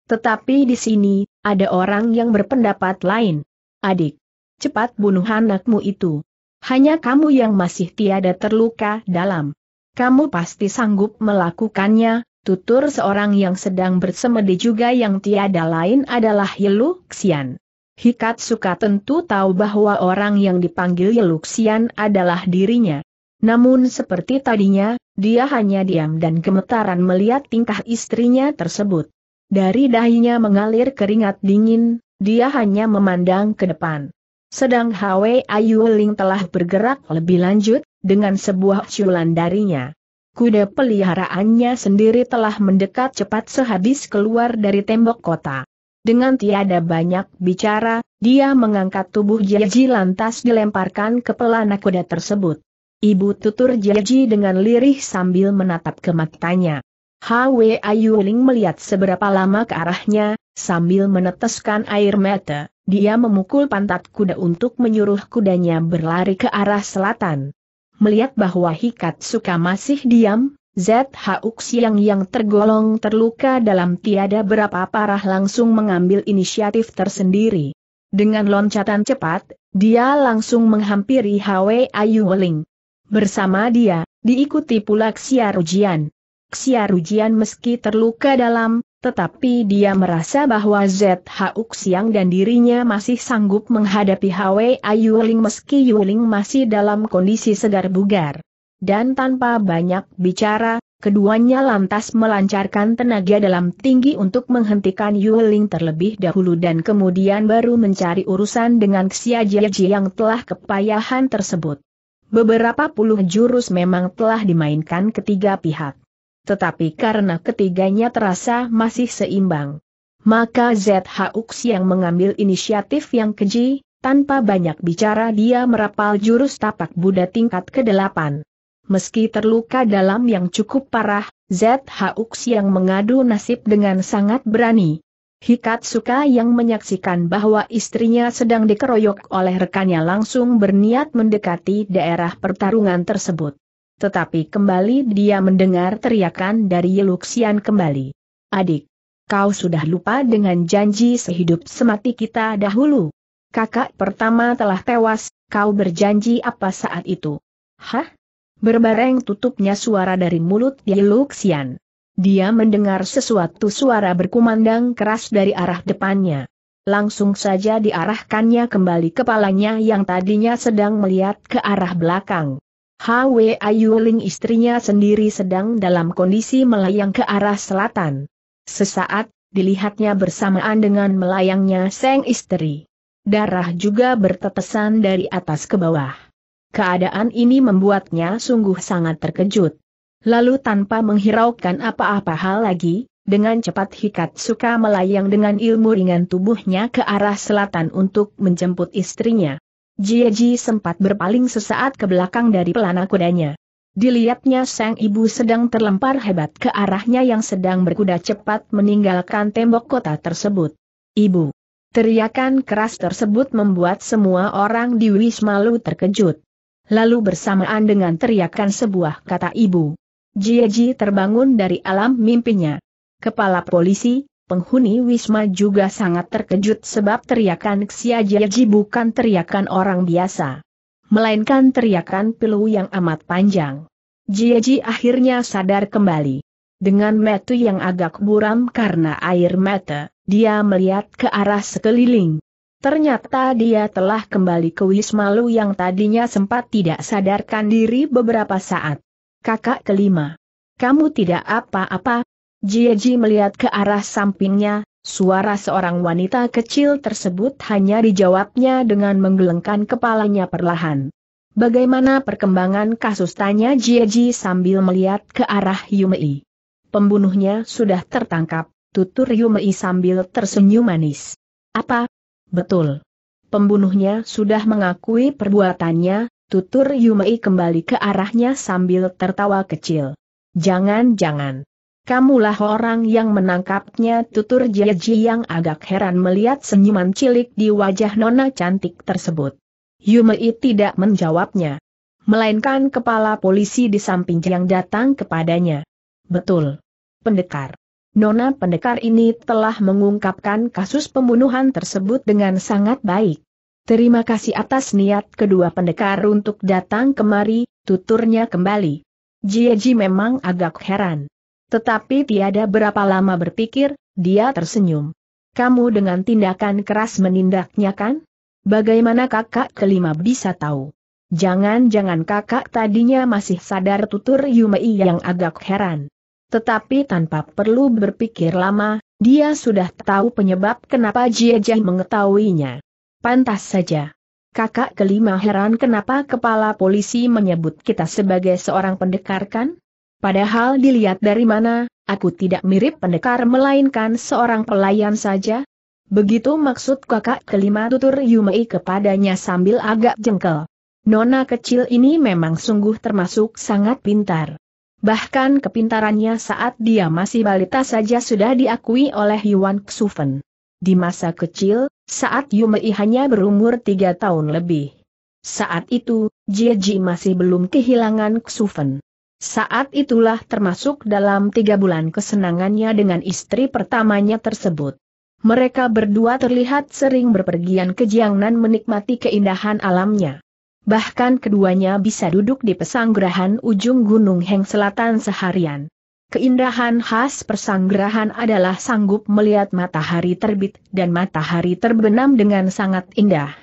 tetapi di sini, ada orang yang berpendapat lain. Adik, cepat bunuh anakmu itu. Hanya kamu yang masih tiada terluka dalam. Kamu pasti sanggup melakukannya, tutur seorang yang sedang bersemedi juga yang tiada lain adalah Yeluxian. Hikat suka tentu tahu bahwa orang yang dipanggil Yeluxian adalah dirinya. Namun seperti tadinya, dia hanya diam dan gemetaran melihat tingkah istrinya tersebut. Dari dahinya mengalir keringat dingin, dia hanya memandang ke depan. Sedang Hwe Ayuling telah bergerak lebih lanjut, dengan sebuah culan darinya. Kuda peliharaannya sendiri telah mendekat cepat sehabis keluar dari tembok kota. Dengan tiada banyak bicara, dia mengangkat tubuh Jeji lantas dilemparkan ke pelana kuda tersebut. Ibu tutur Jeji dengan lirih sambil menatap ke matanya. Hwe Ayuling melihat seberapa lama ke arahnya, sambil meneteskan air mata, dia memukul pantat kuda untuk menyuruh kudanya berlari ke arah selatan. Melihat bahwa Hikat suka masih diam, ZHU Siang yang tergolong terluka dalam tiada berapa parah langsung mengambil inisiatif tersendiri. Dengan loncatan cepat, dia langsung menghampiri Hwe Ayu Weling. Bersama dia, diikuti pula Rujian. Xia Rujian meski terluka dalam, tetapi dia merasa bahwa ZH Uxiang dan dirinya masih sanggup menghadapi Hwa Ayuling meski Yuling masih dalam kondisi segar bugar. Dan tanpa banyak bicara, keduanya lantas melancarkan tenaga dalam tinggi untuk menghentikan Yuling terlebih dahulu dan kemudian baru mencari urusan dengan Xia Jieji yang telah kepayahan tersebut. Beberapa puluh jurus memang telah dimainkan ketiga pihak tetapi karena ketiganya terasa masih seimbang. Maka Zhaux yang mengambil inisiatif yang keji, tanpa banyak bicara dia merapal jurus tapak Buddha tingkat ke-8. Meski terluka dalam yang cukup parah, Zhaux yang mengadu nasib dengan sangat berani. Hikat Suka yang menyaksikan bahwa istrinya sedang dikeroyok oleh rekannya langsung berniat mendekati daerah pertarungan tersebut. Tetapi kembali dia mendengar teriakan dari Yeluxian kembali. Adik, kau sudah lupa dengan janji sehidup semati kita dahulu. Kakak pertama telah tewas, kau berjanji apa saat itu? Hah? Berbareng tutupnya suara dari mulut Yeluxian. Dia mendengar sesuatu suara berkumandang keras dari arah depannya. Langsung saja diarahkannya kembali kepalanya yang tadinya sedang melihat ke arah belakang. HW Ayuling istrinya sendiri sedang dalam kondisi melayang ke arah selatan. Sesaat, dilihatnya bersamaan dengan melayangnya sang istri. Darah juga bertetesan dari atas ke bawah. Keadaan ini membuatnya sungguh sangat terkejut. Lalu tanpa menghiraukan apa-apa hal lagi, dengan cepat Hikat suka melayang dengan ilmu ringan tubuhnya ke arah selatan untuk menjemput istrinya. Jieji sempat berpaling sesaat ke belakang dari pelana kudanya. Dilihatnya sang ibu sedang terlempar hebat ke arahnya yang sedang berkuda cepat meninggalkan tembok kota tersebut. Ibu! Teriakan keras tersebut membuat semua orang di Wisma Lu terkejut. Lalu bersamaan dengan teriakan sebuah kata ibu, Jieji terbangun dari alam mimpinya. Kepala polisi, Penghuni Wisma juga sangat terkejut sebab teriakan Xiajiaji bukan teriakan orang biasa. Melainkan teriakan pilu yang amat panjang. Jiaji akhirnya sadar kembali. Dengan metu yang agak buram karena air mata, dia melihat ke arah sekeliling. Ternyata dia telah kembali ke Wisma Lu yang tadinya sempat tidak sadarkan diri beberapa saat. Kakak kelima. Kamu tidak apa-apa, Jieji melihat ke arah sampingnya, suara seorang wanita kecil tersebut hanya dijawabnya dengan menggelengkan kepalanya perlahan. Bagaimana perkembangan kasus tanya Jieji sambil melihat ke arah Yumei. Pembunuhnya sudah tertangkap, tutur Yumei sambil tersenyum manis. Apa? Betul. Pembunuhnya sudah mengakui perbuatannya, tutur Yumei kembali ke arahnya sambil tertawa kecil. Jangan-jangan. Kamulah orang yang menangkapnya tutur Jaji yang agak heran melihat senyuman cilik di wajah nona cantik tersebut. Yumei tidak menjawabnya. Melainkan kepala polisi di samping yang datang kepadanya. Betul. Pendekar. Nona pendekar ini telah mengungkapkan kasus pembunuhan tersebut dengan sangat baik. Terima kasih atas niat kedua pendekar untuk datang kemari, tuturnya kembali. Jieji memang agak heran. Tetapi tiada berapa lama berpikir, dia tersenyum. Kamu dengan tindakan keras menindaknya kan? Bagaimana kakak kelima bisa tahu? Jangan-jangan kakak tadinya masih sadar tutur Yumei yang agak heran. Tetapi tanpa perlu berpikir lama, dia sudah tahu penyebab kenapa Jiejah mengetahuinya. Pantas saja. Kakak kelima heran kenapa kepala polisi menyebut kita sebagai seorang pendekar kan? Padahal dilihat dari mana, aku tidak mirip pendekar melainkan seorang pelayan saja. Begitu maksud kakak kelima tutur Yumei kepadanya sambil agak jengkel. Nona kecil ini memang sungguh termasuk sangat pintar. Bahkan kepintarannya saat dia masih balita saja sudah diakui oleh Yuan Xufen. Di masa kecil, saat Yumei hanya berumur tiga tahun lebih. Saat itu, Jieji masih belum kehilangan Xufen. Saat itulah termasuk dalam tiga bulan kesenangannya dengan istri pertamanya tersebut. Mereka berdua terlihat sering berpergian ke Jiangnan menikmati keindahan alamnya. Bahkan keduanya bisa duduk di pesanggerahan ujung Gunung Heng Selatan seharian. Keindahan khas pesanggrahan adalah sanggup melihat matahari terbit dan matahari terbenam dengan sangat indah.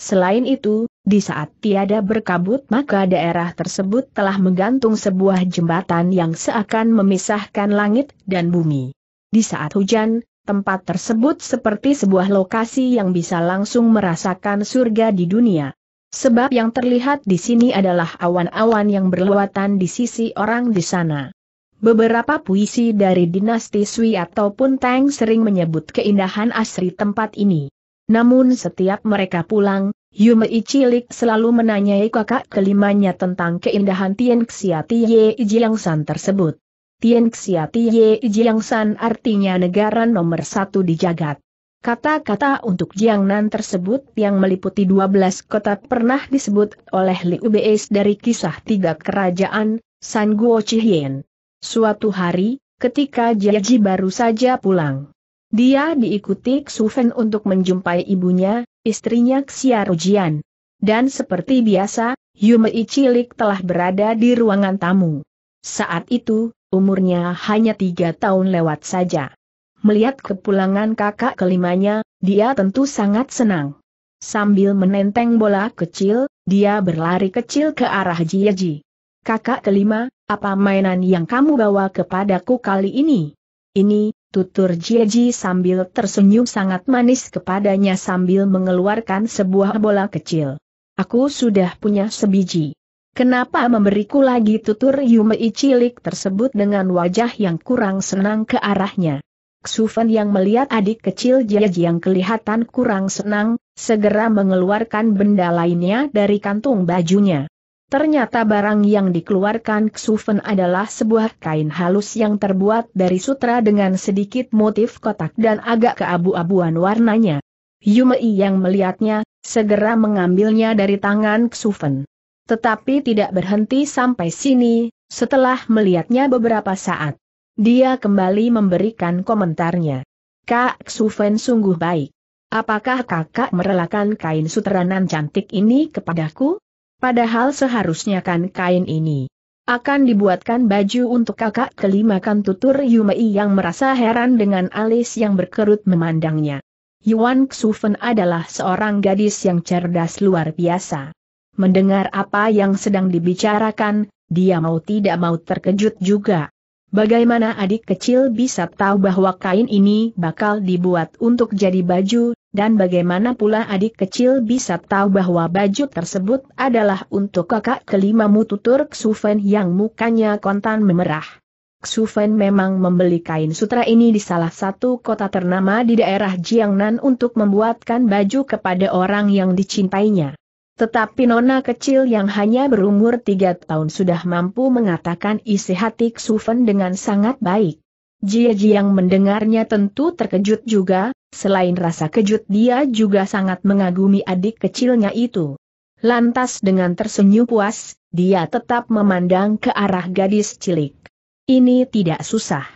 Selain itu, di saat tiada berkabut maka daerah tersebut telah menggantung sebuah jembatan yang seakan memisahkan langit dan bumi. Di saat hujan, tempat tersebut seperti sebuah lokasi yang bisa langsung merasakan surga di dunia. Sebab yang terlihat di sini adalah awan-awan yang berlewatan di sisi orang di sana. Beberapa puisi dari dinasti Sui ataupun Tang sering menyebut keindahan asri tempat ini. Namun setiap mereka pulang, Yumei Cilik selalu menanyai kakak kelimanya tentang keindahan Tien Xiati Ye tersebut. Tien Xiati Ye artinya negara nomor satu di jagat. Kata-kata untuk Jiangnan tersebut yang meliputi 12 kota pernah disebut oleh Liu Beis dari kisah tiga kerajaan, San Guo Chihien. Suatu hari, ketika Jiaji baru saja pulang. Dia diikuti Feng untuk menjumpai ibunya, istrinya Rujian. Dan seperti biasa, Yumei cilik telah berada di ruangan tamu. Saat itu, umurnya hanya tiga tahun lewat saja. Melihat kepulangan kakak kelimanya, dia tentu sangat senang. Sambil menenteng bola kecil, dia berlari kecil ke arah Jiaji. Kakak kelima, apa mainan yang kamu bawa kepadaku kali ini? Ini, tutur Jieji sambil tersenyum sangat manis kepadanya sambil mengeluarkan sebuah bola kecil. Aku sudah punya sebiji. Kenapa memberiku lagi tutur Yumei cilik tersebut dengan wajah yang kurang senang ke arahnya? Xufen yang melihat adik kecil Jeji yang kelihatan kurang senang, segera mengeluarkan benda lainnya dari kantung bajunya. Ternyata barang yang dikeluarkan Xufen adalah sebuah kain halus yang terbuat dari sutra dengan sedikit motif kotak dan agak keabu-abuan warnanya. Yumei yang melihatnya, segera mengambilnya dari tangan Xufen. Tetapi tidak berhenti sampai sini, setelah melihatnya beberapa saat. Dia kembali memberikan komentarnya. Kak Xufen sungguh baik. Apakah kakak merelakan kain nan cantik ini kepadaku? Padahal seharusnya kan kain ini akan dibuatkan baju untuk kakak kelima kan tutur Yumei yang merasa heran dengan alis yang berkerut memandangnya. Yuan Xufen adalah seorang gadis yang cerdas luar biasa. Mendengar apa yang sedang dibicarakan, dia mau tidak mau terkejut juga. Bagaimana adik kecil bisa tahu bahwa kain ini bakal dibuat untuk jadi baju, dan bagaimana pula adik kecil bisa tahu bahwa baju tersebut adalah untuk kakak kelima tutur Xufen yang mukanya kontan memerah. Xufen memang membeli kain sutra ini di salah satu kota ternama di daerah Jiangnan untuk membuatkan baju kepada orang yang dicintainya. Tetapi nona kecil yang hanya berumur tiga tahun sudah mampu mengatakan isi hati Xufen dengan sangat baik. Jia yang mendengarnya tentu terkejut juga, selain rasa kejut dia juga sangat mengagumi adik kecilnya itu. Lantas dengan tersenyum puas, dia tetap memandang ke arah gadis cilik. Ini tidak susah.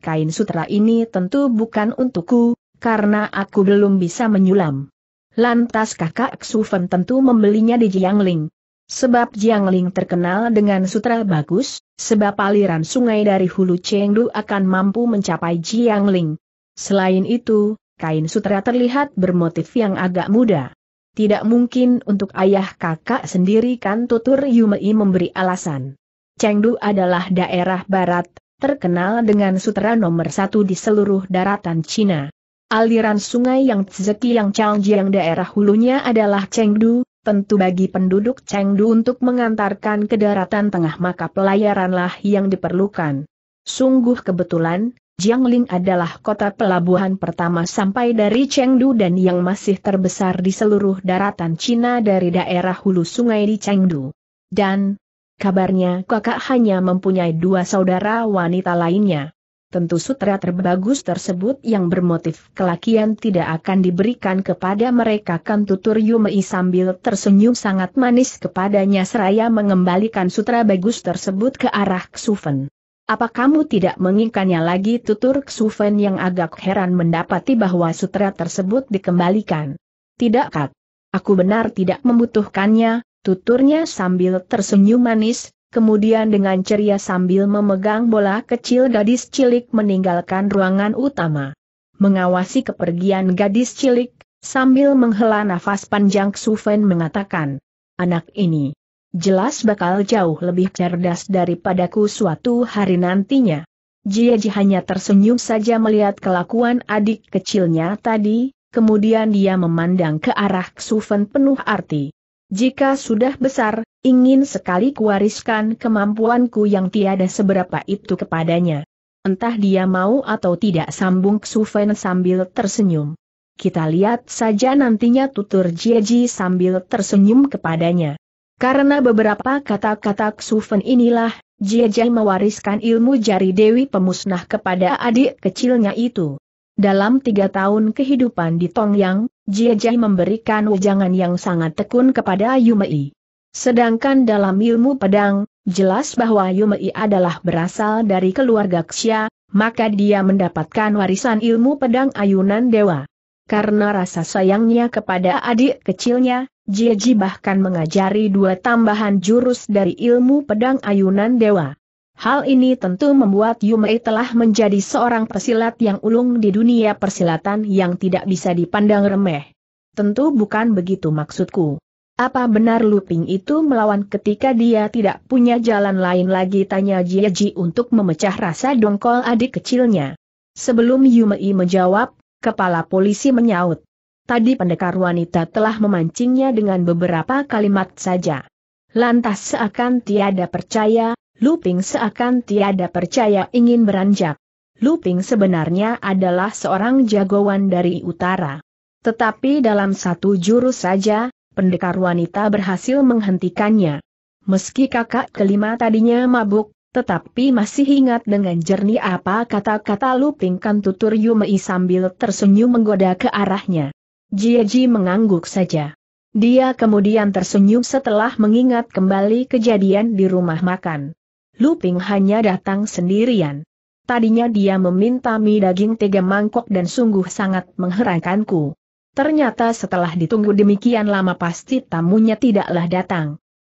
Kain sutra ini tentu bukan untukku, karena aku belum bisa menyulam. Lantas kakak Xufen tentu membelinya di Jiangling. Sebab Jiangling terkenal dengan sutra bagus, sebab aliran sungai dari hulu Chengdu akan mampu mencapai Jiangling. Selain itu, kain sutra terlihat bermotif yang agak muda. Tidak mungkin untuk ayah kakak sendiri kan tutur Yumei memberi alasan. Chengdu adalah daerah barat, terkenal dengan sutra nomor satu di seluruh daratan Cina. Aliran sungai yang Tzeki yang yang daerah hulunya adalah Chengdu, tentu bagi penduduk Chengdu untuk mengantarkan ke daratan tengah maka pelayaranlah yang diperlukan. Sungguh kebetulan, Jiangling adalah kota pelabuhan pertama sampai dari Chengdu dan yang masih terbesar di seluruh daratan Cina dari daerah hulu sungai di Chengdu. Dan, kabarnya kakak hanya mempunyai dua saudara wanita lainnya tentu sutra terbagus tersebut yang bermotif kelakian tidak akan diberikan kepada mereka kan tutur Yumei sambil tersenyum sangat manis kepadanya seraya mengembalikan sutra bagus tersebut ke arah Ksuven. Apa kamu tidak menginginkannya lagi tutur Ksuven yang agak heran mendapati bahwa sutra tersebut dikembalikan? Tidak kak. Aku benar tidak membutuhkannya, tuturnya sambil tersenyum manis, kemudian dengan ceria sambil memegang bola kecil gadis cilik meninggalkan ruangan utama. Mengawasi kepergian gadis cilik, sambil menghela nafas panjang Suven mengatakan, anak ini jelas bakal jauh lebih cerdas daripadaku suatu hari nantinya. Jiaji hanya tersenyum saja melihat kelakuan adik kecilnya tadi, kemudian dia memandang ke arah Suven penuh arti. Jika sudah besar, ingin sekali kuwariskan kemampuanku yang tiada seberapa itu kepadanya. Entah dia mau atau tidak sambung Xufen sambil tersenyum. Kita lihat saja nantinya tutur Jieji sambil tersenyum kepadanya. Karena beberapa kata-kata Xufen inilah, Jieji mewariskan ilmu jari Dewi Pemusnah kepada adik kecilnya itu. Dalam tiga tahun kehidupan di Tongyang, Jieji memberikan wejangan yang sangat tekun kepada Yumei. Sedangkan dalam ilmu pedang, jelas bahwa Yumei adalah berasal dari keluarga Xia, maka dia mendapatkan warisan ilmu pedang ayunan dewa. Karena rasa sayangnya kepada adik kecilnya, Jieji bahkan mengajari dua tambahan jurus dari ilmu pedang ayunan dewa. Hal ini tentu membuat Yumei telah menjadi seorang pesilat yang ulung di dunia persilatan yang tidak bisa dipandang remeh. Tentu bukan begitu maksudku. Apa benar Luping itu melawan ketika dia tidak punya jalan lain lagi tanya Jie Ji untuk memecah rasa dongkol adik kecilnya. Sebelum Yumei menjawab, kepala polisi menyaut. Tadi pendekar wanita telah memancingnya dengan beberapa kalimat saja. Lantas seakan tiada percaya, Luping seakan tiada percaya ingin beranjak. Luping sebenarnya adalah seorang jagoan dari utara. Tetapi dalam satu jurus saja, pendekar wanita berhasil menghentikannya. Meski kakak kelima tadinya mabuk, tetapi masih ingat dengan jernih apa kata-kata Luping tutur Yumei sambil tersenyum menggoda ke arahnya. Jieji mengangguk saja. Dia kemudian tersenyum setelah mengingat kembali kejadian di rumah makan. Luping hanya datang sendirian. Tadinya dia meminta mie daging tiga mangkok dan sungguh sangat mengherankanku. Ternyata setelah ditunggu demikian lama pasti tamunya tidaklah datang.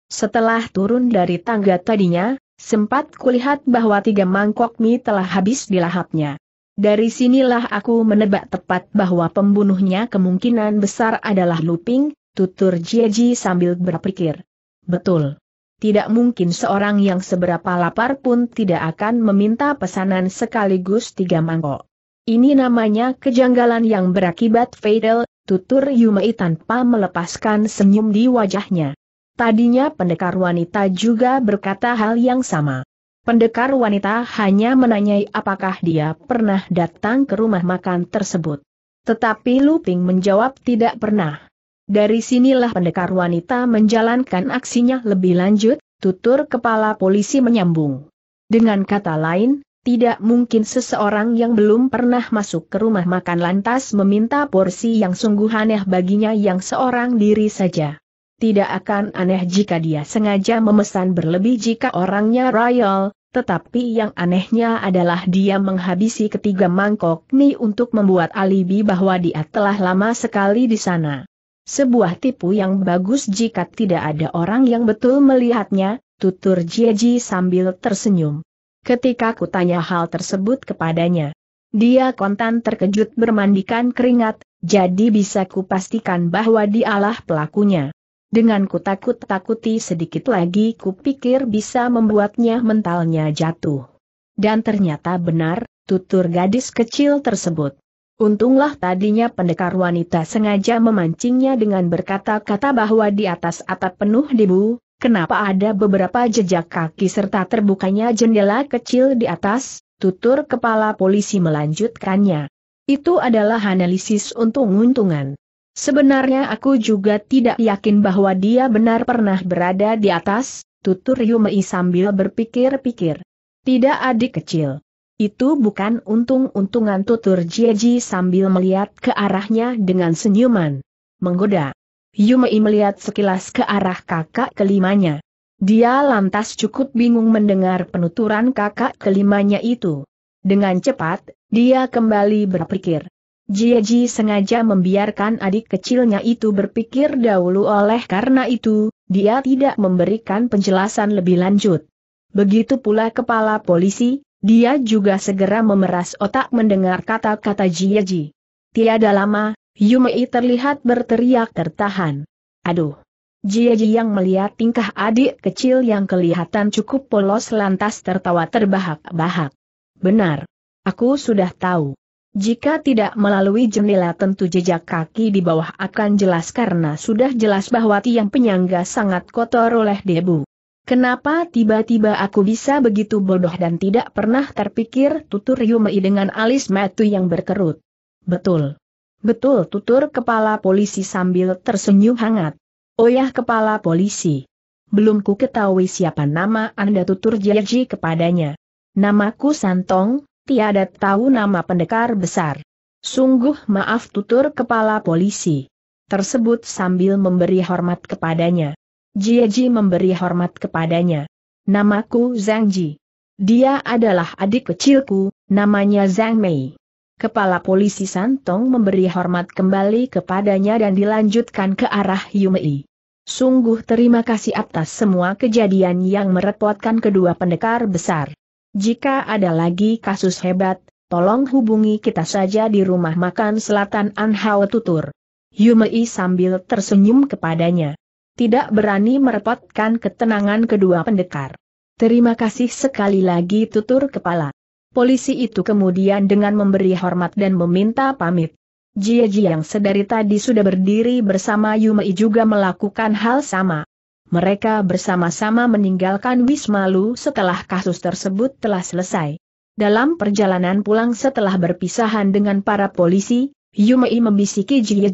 Setelah turun dari tangga tadinya, sempat kulihat bahwa tiga mangkok mie telah habis dilahapnya. Dari sinilah aku menebak tepat bahwa pembunuhnya kemungkinan besar adalah Luping, tutur Jieji sambil berpikir. Betul. Tidak mungkin seorang yang seberapa lapar pun tidak akan meminta pesanan sekaligus tiga mangkok. Ini namanya kejanggalan yang berakibat fatal, tutur Yumei tanpa melepaskan senyum di wajahnya. Tadinya pendekar wanita juga berkata hal yang sama. Pendekar wanita hanya menanyai apakah dia pernah datang ke rumah makan tersebut. Tetapi Luping menjawab tidak pernah. Dari sinilah pendekar wanita menjalankan aksinya lebih lanjut, tutur kepala polisi menyambung. Dengan kata lain, tidak mungkin seseorang yang belum pernah masuk ke rumah makan lantas meminta porsi yang sungguh aneh baginya yang seorang diri saja. Tidak akan aneh jika dia sengaja memesan berlebih jika orangnya royal, tetapi yang anehnya adalah dia menghabisi ketiga mangkok mie untuk membuat alibi bahwa dia telah lama sekali di sana. Sebuah tipu yang bagus jika tidak ada orang yang betul melihatnya, tutur Jieji sambil tersenyum ketika kutanya hal tersebut kepadanya. Dia kontan terkejut bermandikan keringat, jadi bisa kupastikan bahwa dialah pelakunya. Dengan kutakut-takuti sedikit lagi kupikir bisa membuatnya mentalnya jatuh. Dan ternyata benar, tutur gadis kecil tersebut. Untunglah tadinya pendekar wanita sengaja memancingnya dengan berkata-kata bahwa di atas atap penuh debu, Kenapa ada beberapa jejak kaki serta terbukanya jendela kecil di atas? Tutur kepala polisi melanjutkannya. Itu adalah analisis untuk untungan Sebenarnya aku juga tidak yakin bahwa dia benar pernah berada di atas, tutur Yumei sambil berpikir-pikir. Tidak adik kecil. Itu bukan untung-untungan tutur Jieji sambil melihat ke arahnya dengan senyuman. Menggoda. Yumei melihat sekilas ke arah kakak kelimanya. Dia lantas cukup bingung mendengar penuturan kakak kelimanya itu. Dengan cepat, dia kembali berpikir. Jieji sengaja membiarkan adik kecilnya itu berpikir dahulu oleh karena itu, dia tidak memberikan penjelasan lebih lanjut. Begitu pula kepala polisi, dia juga segera memeras otak mendengar kata-kata Jieji. Tiada lama, Yumei terlihat berteriak tertahan. Aduh! Jiaji yang melihat tingkah adik kecil yang kelihatan cukup polos lantas tertawa terbahak-bahak. Benar. Aku sudah tahu. Jika tidak melalui jendela tentu jejak kaki di bawah akan jelas karena sudah jelas bahwa tiang penyangga sangat kotor oleh debu. Kenapa tiba-tiba aku bisa begitu bodoh dan tidak pernah terpikir tutur Yumei dengan alis metu yang berkerut? Betul. Betul tutur kepala polisi sambil tersenyum hangat. Oh ya kepala polisi. Belum ku ketahui siapa nama Anda tutur Jiaji kepadanya. Namaku Santong, tiada tahu nama pendekar besar. Sungguh maaf tutur kepala polisi. Tersebut sambil memberi hormat kepadanya. Jiaji memberi hormat kepadanya. Namaku Zhang Ji. Dia adalah adik kecilku, namanya Zhang Mei. Kepala polisi Santong memberi hormat kembali kepadanya dan dilanjutkan ke arah Yumei. Sungguh terima kasih atas semua kejadian yang merepotkan kedua pendekar besar. Jika ada lagi kasus hebat, tolong hubungi kita saja di rumah makan selatan Anhao Tutur. Yumei sambil tersenyum kepadanya. Tidak berani merepotkan ketenangan kedua pendekar. Terima kasih sekali lagi tutur kepala. Polisi itu kemudian dengan memberi hormat dan meminta pamit. Jie Ji yang sedari tadi sudah berdiri bersama Yumei juga melakukan hal sama. Mereka bersama-sama meninggalkan Wisma Lu setelah kasus tersebut telah selesai. Dalam perjalanan pulang setelah berpisahan dengan para polisi, Yumei membisiki Lu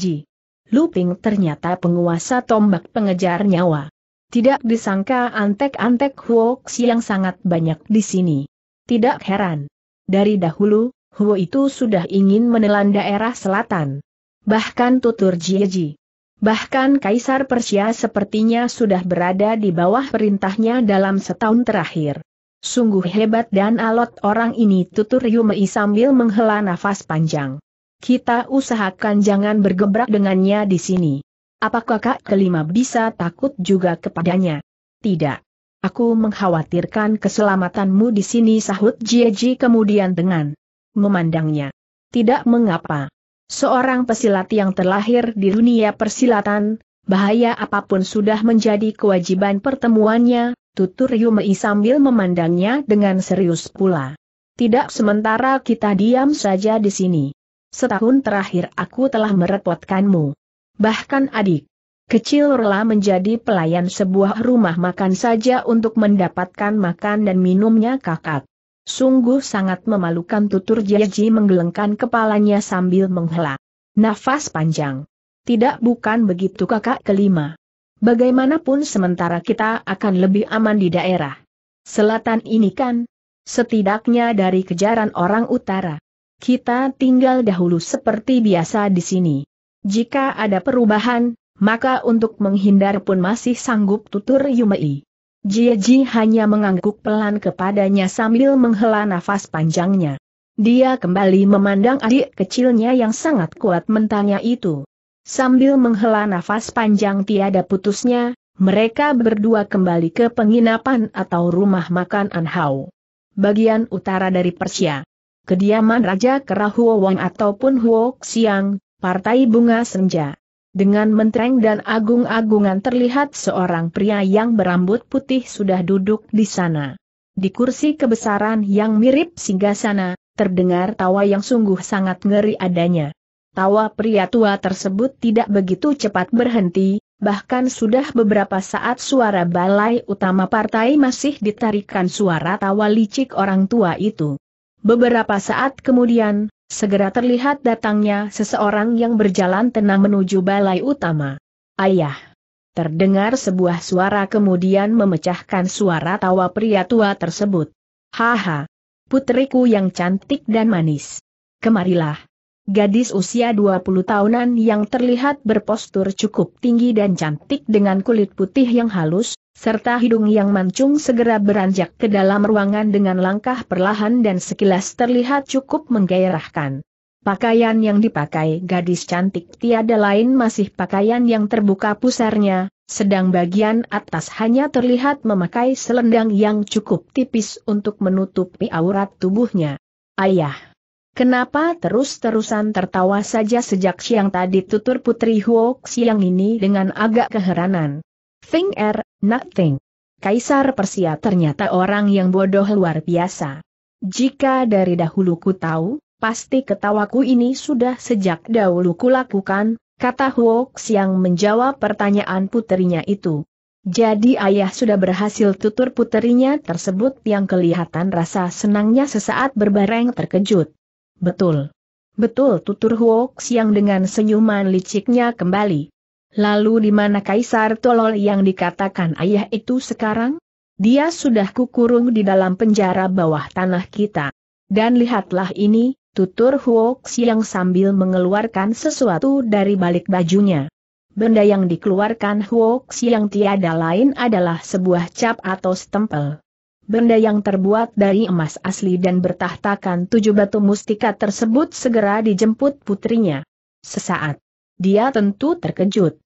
Luping ternyata penguasa tombak pengejar nyawa. Tidak disangka antek-antek hoax yang sangat banyak di sini. Tidak heran. Dari dahulu, Huo itu sudah ingin menelan daerah selatan. Bahkan tutur Jieji. Bahkan Kaisar Persia sepertinya sudah berada di bawah perintahnya dalam setahun terakhir. Sungguh hebat dan alot orang ini tutur Yumei sambil menghela nafas panjang. Kita usahakan jangan bergebrak dengannya di sini. Apakah kak kelima bisa takut juga kepadanya? Tidak. Aku mengkhawatirkan keselamatanmu di sini sahut Jieji kemudian dengan memandangnya. Tidak mengapa. Seorang pesilat yang terlahir di dunia persilatan, bahaya apapun sudah menjadi kewajiban pertemuannya, tutur Yumei sambil memandangnya dengan serius pula. Tidak sementara kita diam saja di sini. Setahun terakhir aku telah merepotkanmu. Bahkan adik, Kecil rela menjadi pelayan sebuah rumah makan saja untuk mendapatkan makan dan minumnya kakak. Sungguh sangat memalukan tutur Jiaji menggelengkan kepalanya sambil menghela. Nafas panjang. Tidak bukan begitu kakak kelima. Bagaimanapun sementara kita akan lebih aman di daerah. Selatan ini kan, setidaknya dari kejaran orang utara. Kita tinggal dahulu seperti biasa di sini. Jika ada perubahan, maka untuk menghindar pun masih sanggup tutur Yumei. Jieji hanya mengangguk pelan kepadanya sambil menghela nafas panjangnya. Dia kembali memandang adik kecilnya yang sangat kuat mentanya itu. Sambil menghela nafas panjang tiada putusnya, mereka berdua kembali ke penginapan atau rumah makan Anhao. Bagian utara dari Persia. Kediaman Raja Kera ataupun Huo Xiang, Partai Bunga Senja. Dengan mentereng dan agung-agungan terlihat seorang pria yang berambut putih sudah duduk di sana. Di kursi kebesaran yang mirip singgasana, terdengar tawa yang sungguh sangat ngeri adanya. Tawa pria tua tersebut tidak begitu cepat berhenti, bahkan sudah beberapa saat suara balai utama partai masih ditarikan suara tawa licik orang tua itu. Beberapa saat kemudian, Segera terlihat datangnya seseorang yang berjalan tenang menuju balai utama. Ayah. Terdengar sebuah suara kemudian memecahkan suara tawa pria tua tersebut. Haha. Putriku yang cantik dan manis. Kemarilah. Gadis usia 20 tahunan yang terlihat berpostur cukup tinggi dan cantik dengan kulit putih yang halus, serta hidung yang mancung segera beranjak ke dalam ruangan dengan langkah perlahan dan sekilas terlihat cukup menggairahkan. Pakaian yang dipakai gadis cantik tiada lain masih pakaian yang terbuka pusarnya, sedang bagian atas hanya terlihat memakai selendang yang cukup tipis untuk menutupi aurat tubuhnya. Ayah! Kenapa terus-terusan tertawa saja sejak siang tadi tutur Putri Huo Xiang ini dengan agak keheranan. Think er, not Kaisar Persia ternyata orang yang bodoh luar biasa. Jika dari dahulu ku tahu, pasti ketawaku ini sudah sejak dahulu kulakukan, kata Huox yang menjawab pertanyaan puterinya itu. Jadi ayah sudah berhasil tutur puterinya tersebut yang kelihatan rasa senangnya sesaat berbareng terkejut. Betul. Betul tutur Huox yang dengan senyuman liciknya kembali. Lalu di mana Kaisar Tolol yang dikatakan ayah itu sekarang? Dia sudah kukurung di dalam penjara bawah tanah kita. Dan lihatlah ini, tutur Huox yang sambil mengeluarkan sesuatu dari balik bajunya. Benda yang dikeluarkan Huok yang tiada lain adalah sebuah cap atau stempel. Benda yang terbuat dari emas asli dan bertahtakan tujuh batu mustika tersebut segera dijemput putrinya. Sesaat. Dia tentu terkejut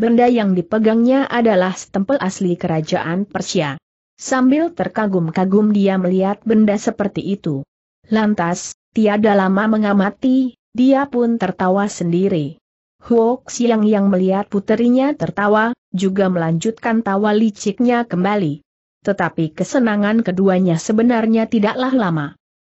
benda yang dipegangnya adalah stempel asli kerajaan Persia. Sambil terkagum-kagum dia melihat benda seperti itu. Lantas, tiada lama mengamati, dia pun tertawa sendiri. Huok Xiang yang melihat puterinya tertawa, juga melanjutkan tawa liciknya kembali. Tetapi kesenangan keduanya sebenarnya tidaklah lama.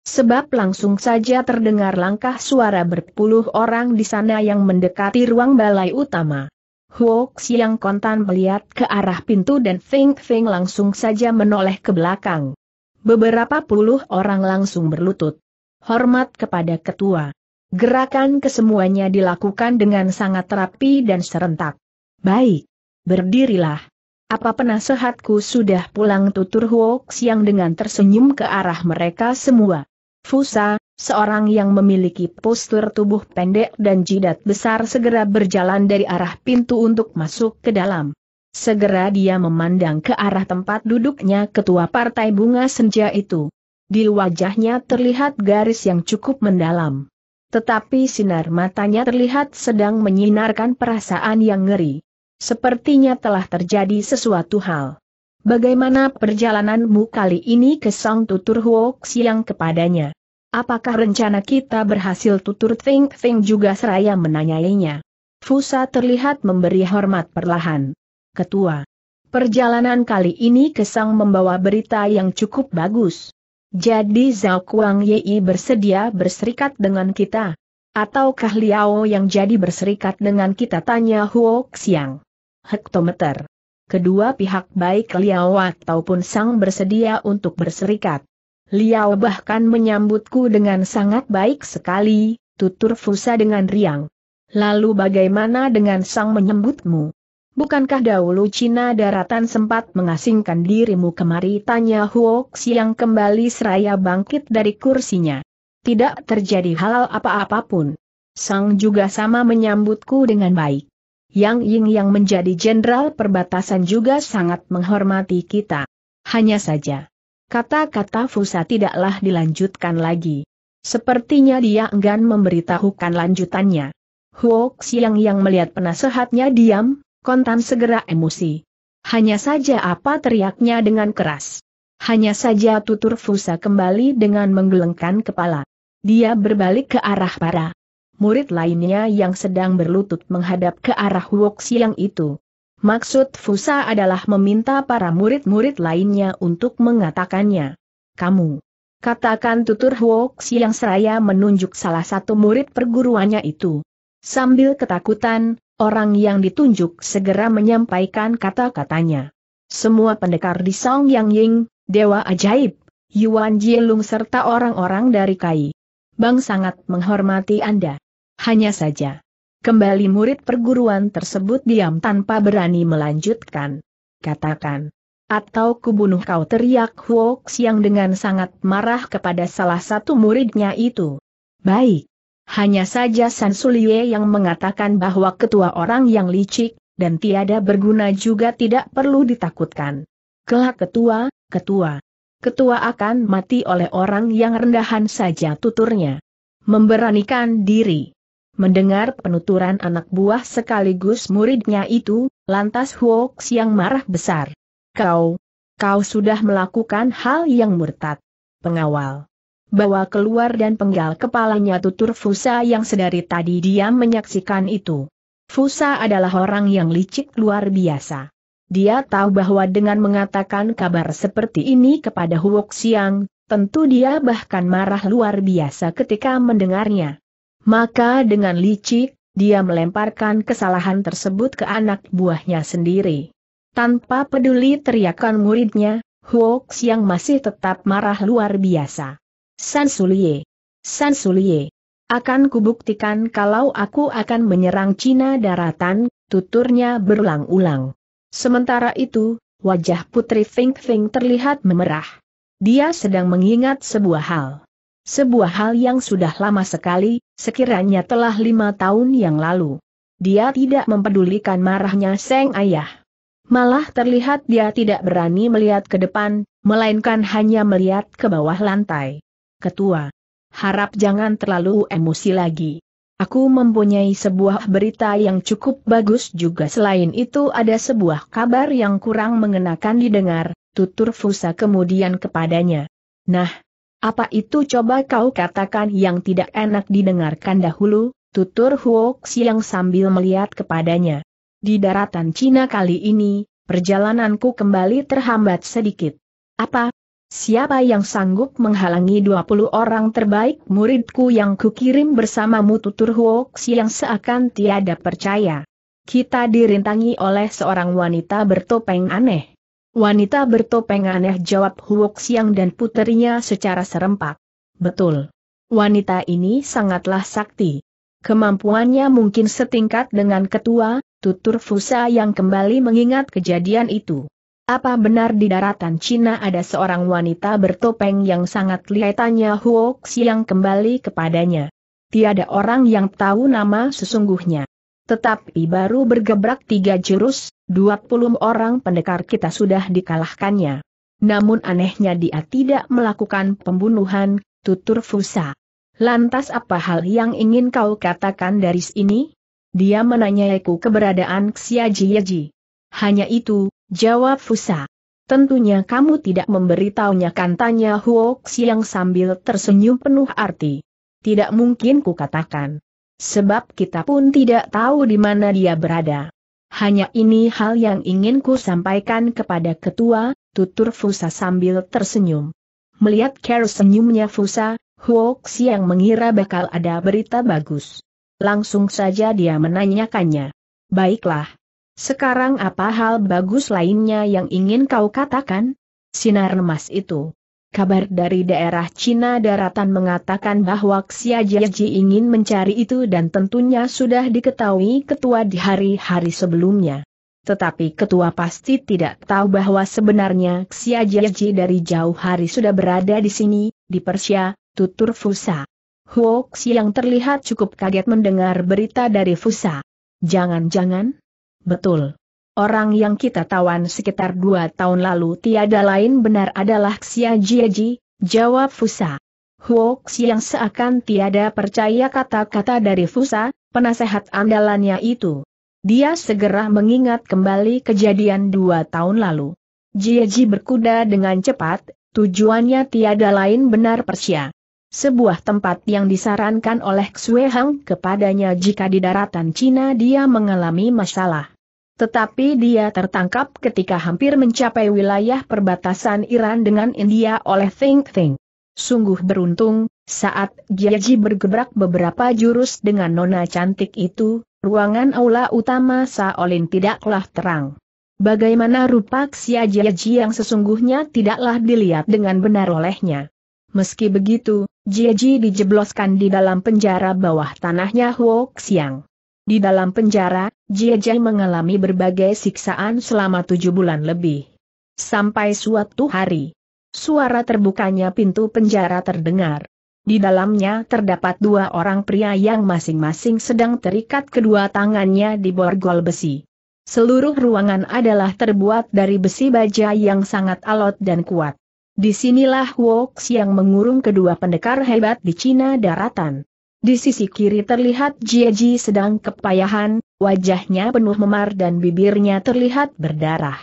Sebab langsung saja terdengar langkah suara berpuluh orang di sana yang mendekati ruang balai utama. Huo Xiang kontan melihat ke arah pintu dan Feng Feng langsung saja menoleh ke belakang. Beberapa puluh orang langsung berlutut. Hormat kepada ketua. Gerakan kesemuanya dilakukan dengan sangat rapi dan serentak. Baik. Berdirilah. Apa penasehatku sudah pulang tutur Huo Xiang dengan tersenyum ke arah mereka semua. Fusa, Seorang yang memiliki postur tubuh pendek dan jidat besar segera berjalan dari arah pintu untuk masuk ke dalam. Segera dia memandang ke arah tempat duduknya ketua partai bunga senja itu. Di wajahnya terlihat garis yang cukup mendalam. Tetapi sinar matanya terlihat sedang menyinarkan perasaan yang ngeri. Sepertinya telah terjadi sesuatu hal. Bagaimana perjalananmu kali ini ke Sang Tutur Huo kepadanya? Apakah rencana kita berhasil tutur Ting Ting juga seraya menanyainya? Fusa terlihat memberi hormat perlahan. Ketua. Perjalanan kali ini Kesang membawa berita yang cukup bagus. Jadi Zhao Kuang Yi bersedia berserikat dengan kita. Ataukah Liao yang jadi berserikat dengan kita tanya Huo Xiang. Hektometer. Kedua pihak baik Liao ataupun Sang bersedia untuk berserikat. Liao bahkan menyambutku dengan sangat baik sekali, tutur Fusa dengan riang. Lalu bagaimana dengan sang menyambutmu? Bukankah dahulu Cina daratan sempat mengasingkan dirimu kemari? Tanya Huox yang kembali seraya bangkit dari kursinya. Tidak terjadi hal apa-apapun. Sang juga sama menyambutku dengan baik. Yang Ying yang menjadi jenderal perbatasan juga sangat menghormati kita. Hanya saja, Kata-kata Fusa tidaklah dilanjutkan lagi. Sepertinya dia enggan memberitahukan lanjutannya. Huok Siang yang melihat penasehatnya diam, kontan segera emosi. Hanya saja apa teriaknya dengan keras. Hanya saja tutur Fusa kembali dengan menggelengkan kepala. Dia berbalik ke arah para murid lainnya yang sedang berlutut menghadap ke arah Huok Siang itu. Maksud Fusa adalah meminta para murid-murid lainnya untuk mengatakannya. Kamu. Katakan tutur hoax yang seraya menunjuk salah satu murid perguruannya itu. Sambil ketakutan, orang yang ditunjuk segera menyampaikan kata-katanya. Semua pendekar di Song Yang Ying, Dewa Ajaib, Yuan Jielung serta orang-orang dari Kai. Bang sangat menghormati Anda. Hanya saja, Kembali murid perguruan tersebut diam tanpa berani melanjutkan. Katakan. Atau kubunuh kau teriak Huox yang dengan sangat marah kepada salah satu muridnya itu. Baik. Hanya saja San Sulie yang mengatakan bahwa ketua orang yang licik, dan tiada berguna juga tidak perlu ditakutkan. Kelak ketua, ketua. Ketua akan mati oleh orang yang rendahan saja tuturnya. Memberanikan diri. Mendengar penuturan anak buah sekaligus muridnya itu, lantas Huok yang marah besar. Kau, kau sudah melakukan hal yang murtad. Pengawal. Bawa keluar dan penggal kepalanya tutur Fusa yang sedari tadi diam menyaksikan itu. Fusa adalah orang yang licik luar biasa. Dia tahu bahwa dengan mengatakan kabar seperti ini kepada Huok Siang, tentu dia bahkan marah luar biasa ketika mendengarnya. Maka dengan licik, dia melemparkan kesalahan tersebut ke anak buahnya sendiri. Tanpa peduli teriakan muridnya, Huox yang masih tetap marah luar biasa. San San Sulie! Akan kubuktikan kalau aku akan menyerang Cina daratan, tuturnya berulang-ulang. Sementara itu, wajah Putri Feng Feng terlihat memerah. Dia sedang mengingat sebuah hal. Sebuah hal yang sudah lama sekali, Sekiranya telah lima tahun yang lalu. Dia tidak mempedulikan marahnya Seng Ayah. Malah terlihat dia tidak berani melihat ke depan, melainkan hanya melihat ke bawah lantai. Ketua, harap jangan terlalu emosi lagi. Aku mempunyai sebuah berita yang cukup bagus juga selain itu ada sebuah kabar yang kurang mengenakan didengar, tutur Fusa kemudian kepadanya. Nah, apa itu coba kau katakan yang tidak enak didengarkan dahulu, tutur Huo Xiang sambil melihat kepadanya. Di daratan Cina kali ini, perjalananku kembali terhambat sedikit. Apa? Siapa yang sanggup menghalangi 20 orang terbaik muridku yang kukirim bersamamu tutur Huo Xiang seakan tiada percaya. Kita dirintangi oleh seorang wanita bertopeng aneh. Wanita bertopeng aneh jawab Huok Siang dan puterinya secara serempak. Betul. Wanita ini sangatlah sakti. Kemampuannya mungkin setingkat dengan ketua, tutur Fusa yang kembali mengingat kejadian itu. Apa benar di daratan Cina ada seorang wanita bertopeng yang sangat lihai tanya Huok Siang kembali kepadanya. Tiada orang yang tahu nama sesungguhnya. Tetapi baru bergebrak tiga jurus, 20 orang pendekar kita sudah dikalahkannya. Namun anehnya dia tidak melakukan pembunuhan, tutur Fusa. Lantas apa hal yang ingin kau katakan dari sini? Dia menanyaiku keberadaan Xia Yeji. Hanya itu, jawab Fusa. Tentunya kamu tidak memberitahunya kan tanya Huo Xiang sambil tersenyum penuh arti. Tidak mungkin ku katakan. Sebab kita pun tidak tahu di mana dia berada. Hanya ini hal yang ingin ku sampaikan kepada ketua, tutur Fusa sambil tersenyum. Melihat care senyumnya Fusa, Huok yang mengira bakal ada berita bagus. Langsung saja dia menanyakannya. Baiklah. Sekarang apa hal bagus lainnya yang ingin kau katakan? Sinar emas itu. Kabar dari daerah Cina daratan mengatakan bahwa Jiaji ingin mencari itu dan tentunya sudah diketahui ketua di hari-hari sebelumnya. Tetapi ketua pasti tidak tahu bahwa sebenarnya Jiaji dari jauh hari sudah berada di sini, di Persia, tutur Fusa. Huo yang terlihat cukup kaget mendengar berita dari Fusa. Jangan-jangan? Betul. Orang yang kita tawan sekitar dua tahun lalu tiada lain benar adalah Xia Jieji, jawab Fusa. Huox yang seakan tiada percaya kata-kata dari Fusa, penasehat andalannya itu. Dia segera mengingat kembali kejadian dua tahun lalu. Jieji berkuda dengan cepat, tujuannya tiada lain benar Persia. Sebuah tempat yang disarankan oleh Xue Hang kepadanya jika di daratan Cina dia mengalami masalah. Tetapi dia tertangkap ketika hampir mencapai wilayah perbatasan Iran dengan India oleh Think Think. Sungguh beruntung, saat Jiaji bergebrak beberapa jurus dengan nona cantik itu, ruangan aula utama Saolin tidaklah terang. Bagaimana rupa Xia Jiaji yang sesungguhnya tidaklah dilihat dengan benar olehnya. Meski begitu, Jiaji dijebloskan di dalam penjara bawah tanahnya Huo Xiang. Di dalam penjara, Jie Jie mengalami berbagai siksaan selama tujuh bulan lebih. Sampai suatu hari, suara terbukanya pintu penjara terdengar. Di dalamnya terdapat dua orang pria yang masing-masing sedang terikat kedua tangannya di borgol besi. Seluruh ruangan adalah terbuat dari besi baja yang sangat alot dan kuat. Disinilah Wox yang mengurung kedua pendekar hebat di Cina daratan. Di sisi kiri terlihat Jieji sedang kepayahan, wajahnya penuh memar dan bibirnya terlihat berdarah.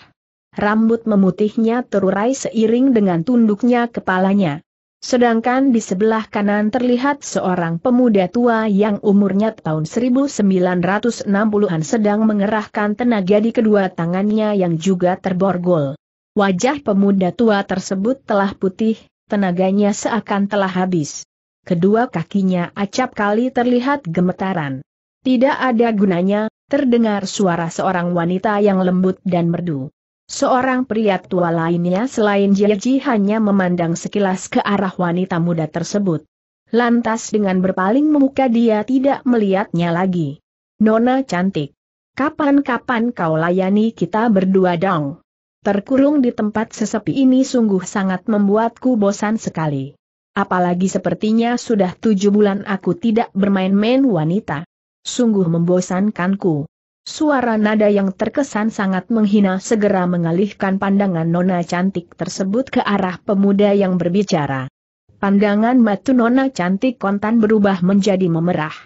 Rambut memutihnya terurai seiring dengan tunduknya kepalanya. Sedangkan di sebelah kanan terlihat seorang pemuda tua yang umurnya tahun 1960-an sedang mengerahkan tenaga di kedua tangannya yang juga terborgol. Wajah pemuda tua tersebut telah putih, tenaganya seakan telah habis kedua kakinya acap kali terlihat gemetaran. Tidak ada gunanya, terdengar suara seorang wanita yang lembut dan merdu. Seorang pria tua lainnya selain Jieji hanya memandang sekilas ke arah wanita muda tersebut. Lantas dengan berpaling memuka dia tidak melihatnya lagi. Nona cantik. Kapan-kapan kau layani kita berdua dong. Terkurung di tempat sesepi ini sungguh sangat membuatku bosan sekali. Apalagi sepertinya sudah tujuh bulan aku tidak bermain-main wanita. Sungguh membosankanku. Suara nada yang terkesan sangat menghina segera mengalihkan pandangan nona cantik tersebut ke arah pemuda yang berbicara. Pandangan matu nona cantik kontan berubah menjadi memerah.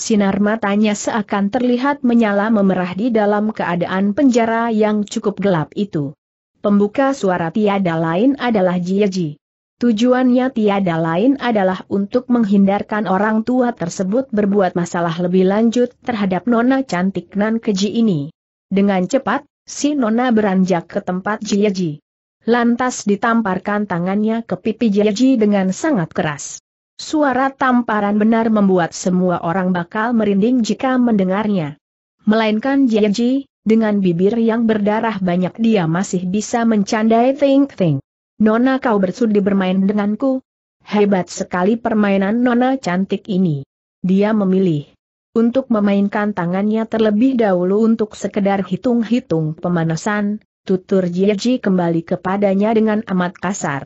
Sinar matanya seakan terlihat menyala memerah di dalam keadaan penjara yang cukup gelap itu. Pembuka suara tiada lain adalah Jieji. Tujuannya tiada lain adalah untuk menghindarkan orang tua tersebut berbuat masalah lebih lanjut terhadap nona cantik nan keji ini. Dengan cepat, si nona beranjak ke tempat Jiaji. Lantas ditamparkan tangannya ke pipi Jiaji dengan sangat keras. Suara tamparan benar membuat semua orang bakal merinding jika mendengarnya. Melainkan Jiaji, dengan bibir yang berdarah banyak dia masih bisa mencandai Ting Ting. Nona kau bersudi bermain denganku? Hebat sekali permainan Nona cantik ini. Dia memilih untuk memainkan tangannya terlebih dahulu untuk sekedar hitung-hitung pemanasan, tutur Jieji kembali kepadanya dengan amat kasar.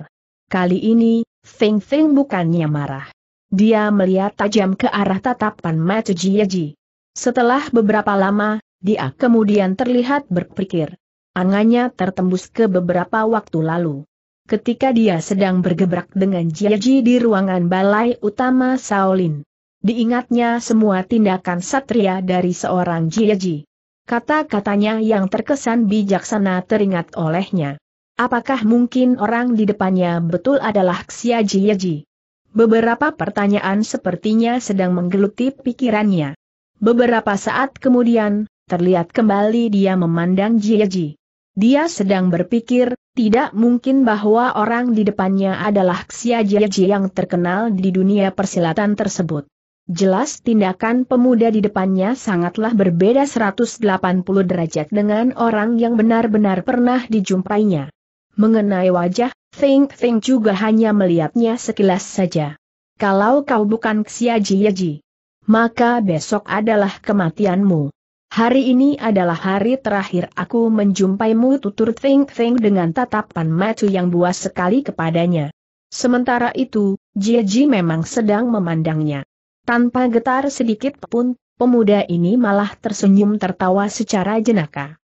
Kali ini, Feng Feng bukannya marah. Dia melihat tajam ke arah tatapan mata Jieji. Setelah beberapa lama, dia kemudian terlihat berpikir. Angannya tertembus ke beberapa waktu lalu ketika dia sedang bergebrak dengan Jiaji di ruangan balai utama Shaolin. Diingatnya semua tindakan satria dari seorang Jiaji. Kata-katanya yang terkesan bijaksana teringat olehnya. Apakah mungkin orang di depannya betul adalah Xia Jiaji? Beberapa pertanyaan sepertinya sedang menggeluti pikirannya. Beberapa saat kemudian, terlihat kembali dia memandang Jiaji. Dia sedang berpikir, tidak mungkin bahwa orang di depannya adalah Xia Jieji yang terkenal di dunia persilatan tersebut. Jelas tindakan pemuda di depannya sangatlah berbeda 180 derajat dengan orang yang benar-benar pernah dijumpainya. Mengenai wajah, Feng Feng juga hanya melihatnya sekilas saja. Kalau kau bukan Xia Jieji, maka besok adalah kematianmu. Hari ini adalah hari terakhir aku menjumpaimu tutur Think Think dengan tatapan macu yang buas sekali kepadanya. Sementara itu, Ji memang sedang memandangnya. Tanpa getar sedikit pun, pemuda ini malah tersenyum tertawa secara jenaka.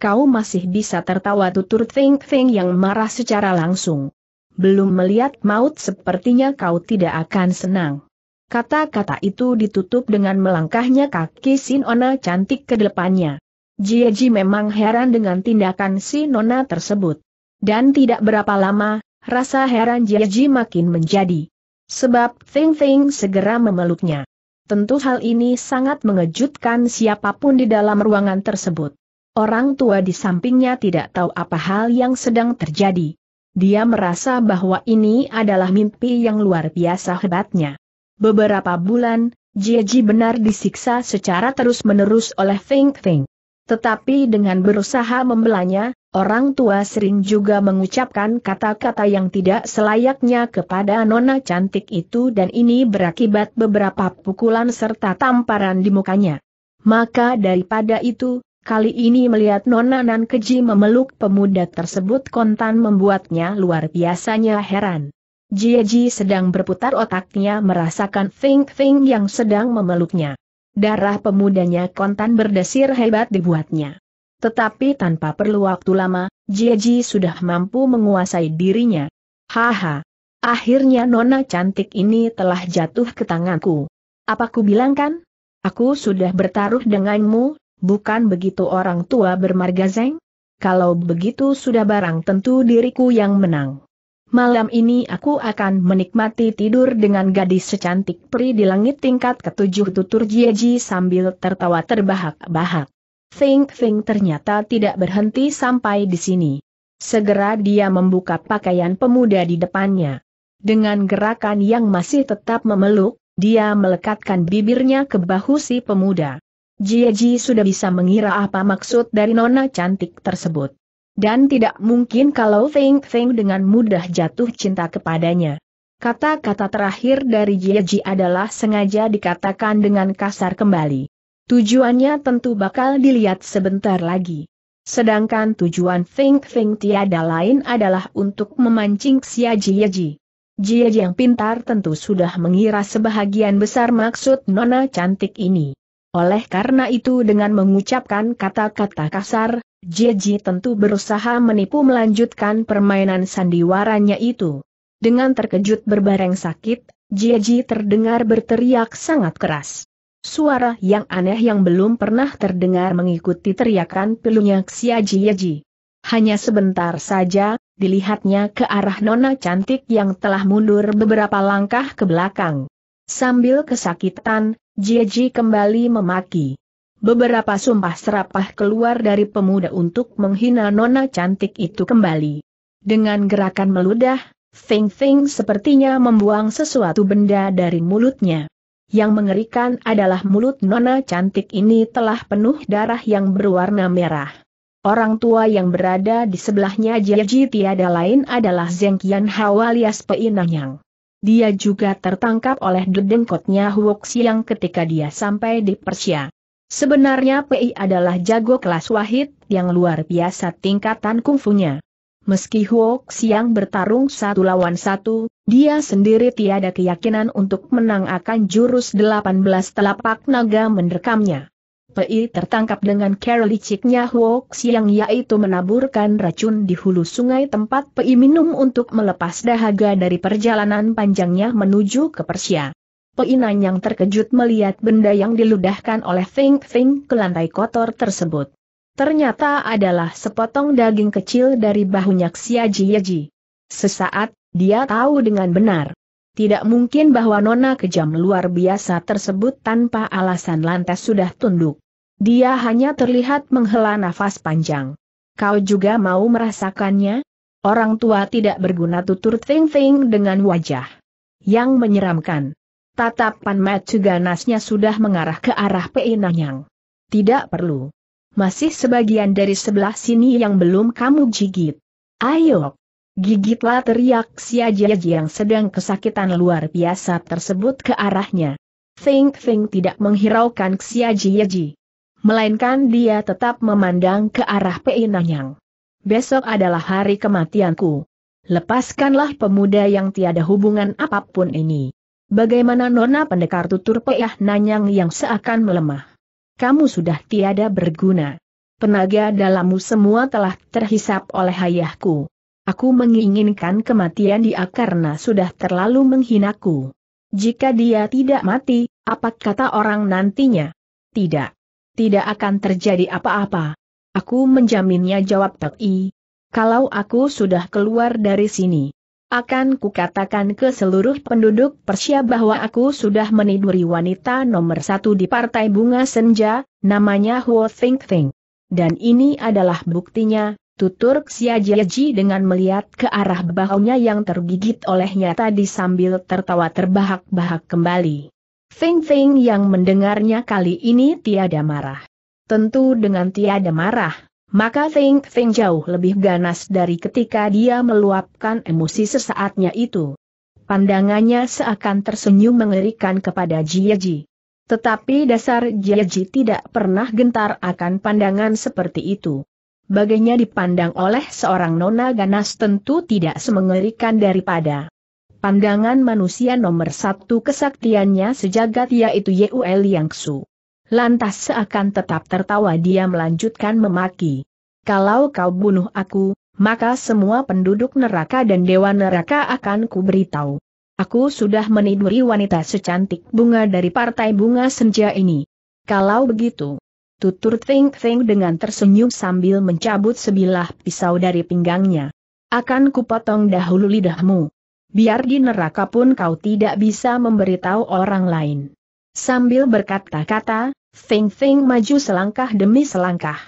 Kau masih bisa tertawa tutur Think Think yang marah secara langsung. Belum melihat maut sepertinya kau tidak akan senang. Kata-kata itu ditutup dengan melangkahnya kaki Sinona cantik ke depannya. Jieji memang heran dengan tindakan Sinona tersebut. Dan tidak berapa lama, rasa heran Jieji makin menjadi. Sebab Thing Thing segera memeluknya. Tentu hal ini sangat mengejutkan siapapun di dalam ruangan tersebut. Orang tua di sampingnya tidak tahu apa hal yang sedang terjadi. Dia merasa bahwa ini adalah mimpi yang luar biasa hebatnya. Beberapa bulan, Jieji benar disiksa secara terus-menerus oleh Feng Feng. Tetapi dengan berusaha membelanya, orang tua sering juga mengucapkan kata-kata yang tidak selayaknya kepada nona cantik itu dan ini berakibat beberapa pukulan serta tamparan di mukanya. Maka daripada itu, kali ini melihat nona nan keji memeluk pemuda tersebut kontan membuatnya luar biasanya heran. Jie Ji sedang berputar otaknya merasakan Feng Feng yang sedang memeluknya. Darah pemudanya kontan berdesir hebat dibuatnya. Tetapi tanpa perlu waktu lama, Jie Ji sudah mampu menguasai dirinya. Haha. Akhirnya nona cantik ini telah jatuh ke tanganku. Apa ku bilangkan? Aku sudah bertaruh denganmu, bukan begitu orang tua bermarga zeng? Kalau begitu sudah barang tentu diriku yang menang. Malam ini aku akan menikmati tidur dengan gadis secantik peri di langit tingkat ketujuh tutur Jieji sambil tertawa terbahak-bahak. Think Think ternyata tidak berhenti sampai di sini. Segera dia membuka pakaian pemuda di depannya. Dengan gerakan yang masih tetap memeluk, dia melekatkan bibirnya ke bahu si pemuda. Jieji sudah bisa mengira apa maksud dari nona cantik tersebut. Dan tidak mungkin kalau Feng Feng dengan mudah jatuh cinta kepadanya. Kata-kata terakhir dari Jieji adalah sengaja dikatakan dengan kasar kembali. Tujuannya tentu bakal dilihat sebentar lagi. Sedangkan tujuan Feng Feng tiada lain adalah untuk memancing Xia Jieji. Jieji yang pintar tentu sudah mengira sebahagian besar maksud nona cantik ini. Oleh karena itu dengan mengucapkan kata-kata kasar, Jeji tentu berusaha menipu melanjutkan permainan sandiwaranya itu. Dengan terkejut berbareng sakit, Jeji terdengar berteriak sangat keras. Suara yang aneh yang belum pernah terdengar mengikuti teriakan pilunya Xia Jeji. Hanya sebentar saja, dilihatnya ke arah nona cantik yang telah mundur beberapa langkah ke belakang. Sambil kesakitan, Jeji kembali memaki. Beberapa sumpah serapah keluar dari pemuda untuk menghina nona cantik itu kembali. Dengan gerakan meludah, Feng Feng sepertinya membuang sesuatu benda dari mulutnya. Yang mengerikan adalah mulut nona cantik ini telah penuh darah yang berwarna merah. Orang tua yang berada di sebelahnya Jiaji tiada lain adalah Zeng Qian Hao alias Peinanyang. Dia juga tertangkap oleh dedengkotnya Huo Xiang ketika dia sampai di Persia. Sebenarnya Pei adalah jago kelas wahid yang luar biasa tingkatan kungfunya. Meski Huok Siang bertarung satu lawan satu, dia sendiri tiada keyakinan untuk menang akan jurus 18 telapak naga menderkamnya. Pei tertangkap dengan cara liciknya Huo Xiang yaitu menaburkan racun di hulu sungai tempat Pei minum untuk melepas dahaga dari perjalanan panjangnya menuju ke Persia. Inan yang terkejut melihat benda yang diludahkan oleh Feng Feng ke lantai kotor tersebut. Ternyata adalah sepotong daging kecil dari bahunya Xiaji Ji. Sesaat, dia tahu dengan benar. Tidak mungkin bahwa nona kejam luar biasa tersebut tanpa alasan lantas sudah tunduk. Dia hanya terlihat menghela nafas panjang. Kau juga mau merasakannya? Orang tua tidak berguna tutur Ting Ting dengan wajah yang menyeramkan. Tatapan Matthew ganasnya sudah mengarah ke arah Pei Nanyang. Tidak perlu. Masih sebagian dari sebelah sini yang belum kamu gigit. Ayo. Gigitlah teriak si Ajiaji yang sedang kesakitan luar biasa tersebut ke arahnya. Think Think tidak menghiraukan si Ajiaji. Melainkan dia tetap memandang ke arah Pei Nanyang. Besok adalah hari kematianku. Lepaskanlah pemuda yang tiada hubungan apapun ini. Bagaimana Nona Pendekar tutur peyah nanyang yang seakan melemah? Kamu sudah tiada berguna. Tenaga dalammu semua telah terhisap oleh ayahku. Aku menginginkan kematian dia karena sudah terlalu menghinaku. Jika dia tidak mati, apa kata orang nantinya? Tidak. Tidak akan terjadi apa-apa. Aku menjaminnya jawab I. Kalau aku sudah keluar dari sini, akan kukatakan ke seluruh penduduk Persia bahwa aku sudah meniduri wanita nomor satu di Partai Bunga Senja, namanya Huo Think Think. Dan ini adalah buktinya, tutur Jieji dengan melihat ke arah bahunya yang tergigit olehnya tadi sambil tertawa terbahak-bahak kembali. Feng Feng yang mendengarnya kali ini tiada marah. Tentu dengan tiada marah, maka Ting Feng jauh lebih ganas dari ketika dia meluapkan emosi sesaatnya itu. Pandangannya seakan tersenyum mengerikan kepada Jie Ji. Tetapi dasar Jie Ji tidak pernah gentar akan pandangan seperti itu. Baginya dipandang oleh seorang nona ganas tentu tidak semengerikan daripada pandangan manusia nomor satu kesaktiannya sejagat yaitu Yang Xu. Lantas seakan tetap tertawa dia melanjutkan memaki. Kalau kau bunuh aku, maka semua penduduk neraka dan dewa neraka akan kuberitahu. Aku sudah meniduri wanita secantik bunga dari partai bunga senja ini. Kalau begitu, tutur Think Think dengan tersenyum sambil mencabut sebilah pisau dari pinggangnya. Akan kupotong dahulu lidahmu. Biar di neraka pun kau tidak bisa memberitahu orang lain. Sambil berkata-kata, Feng Feng maju selangkah demi selangkah.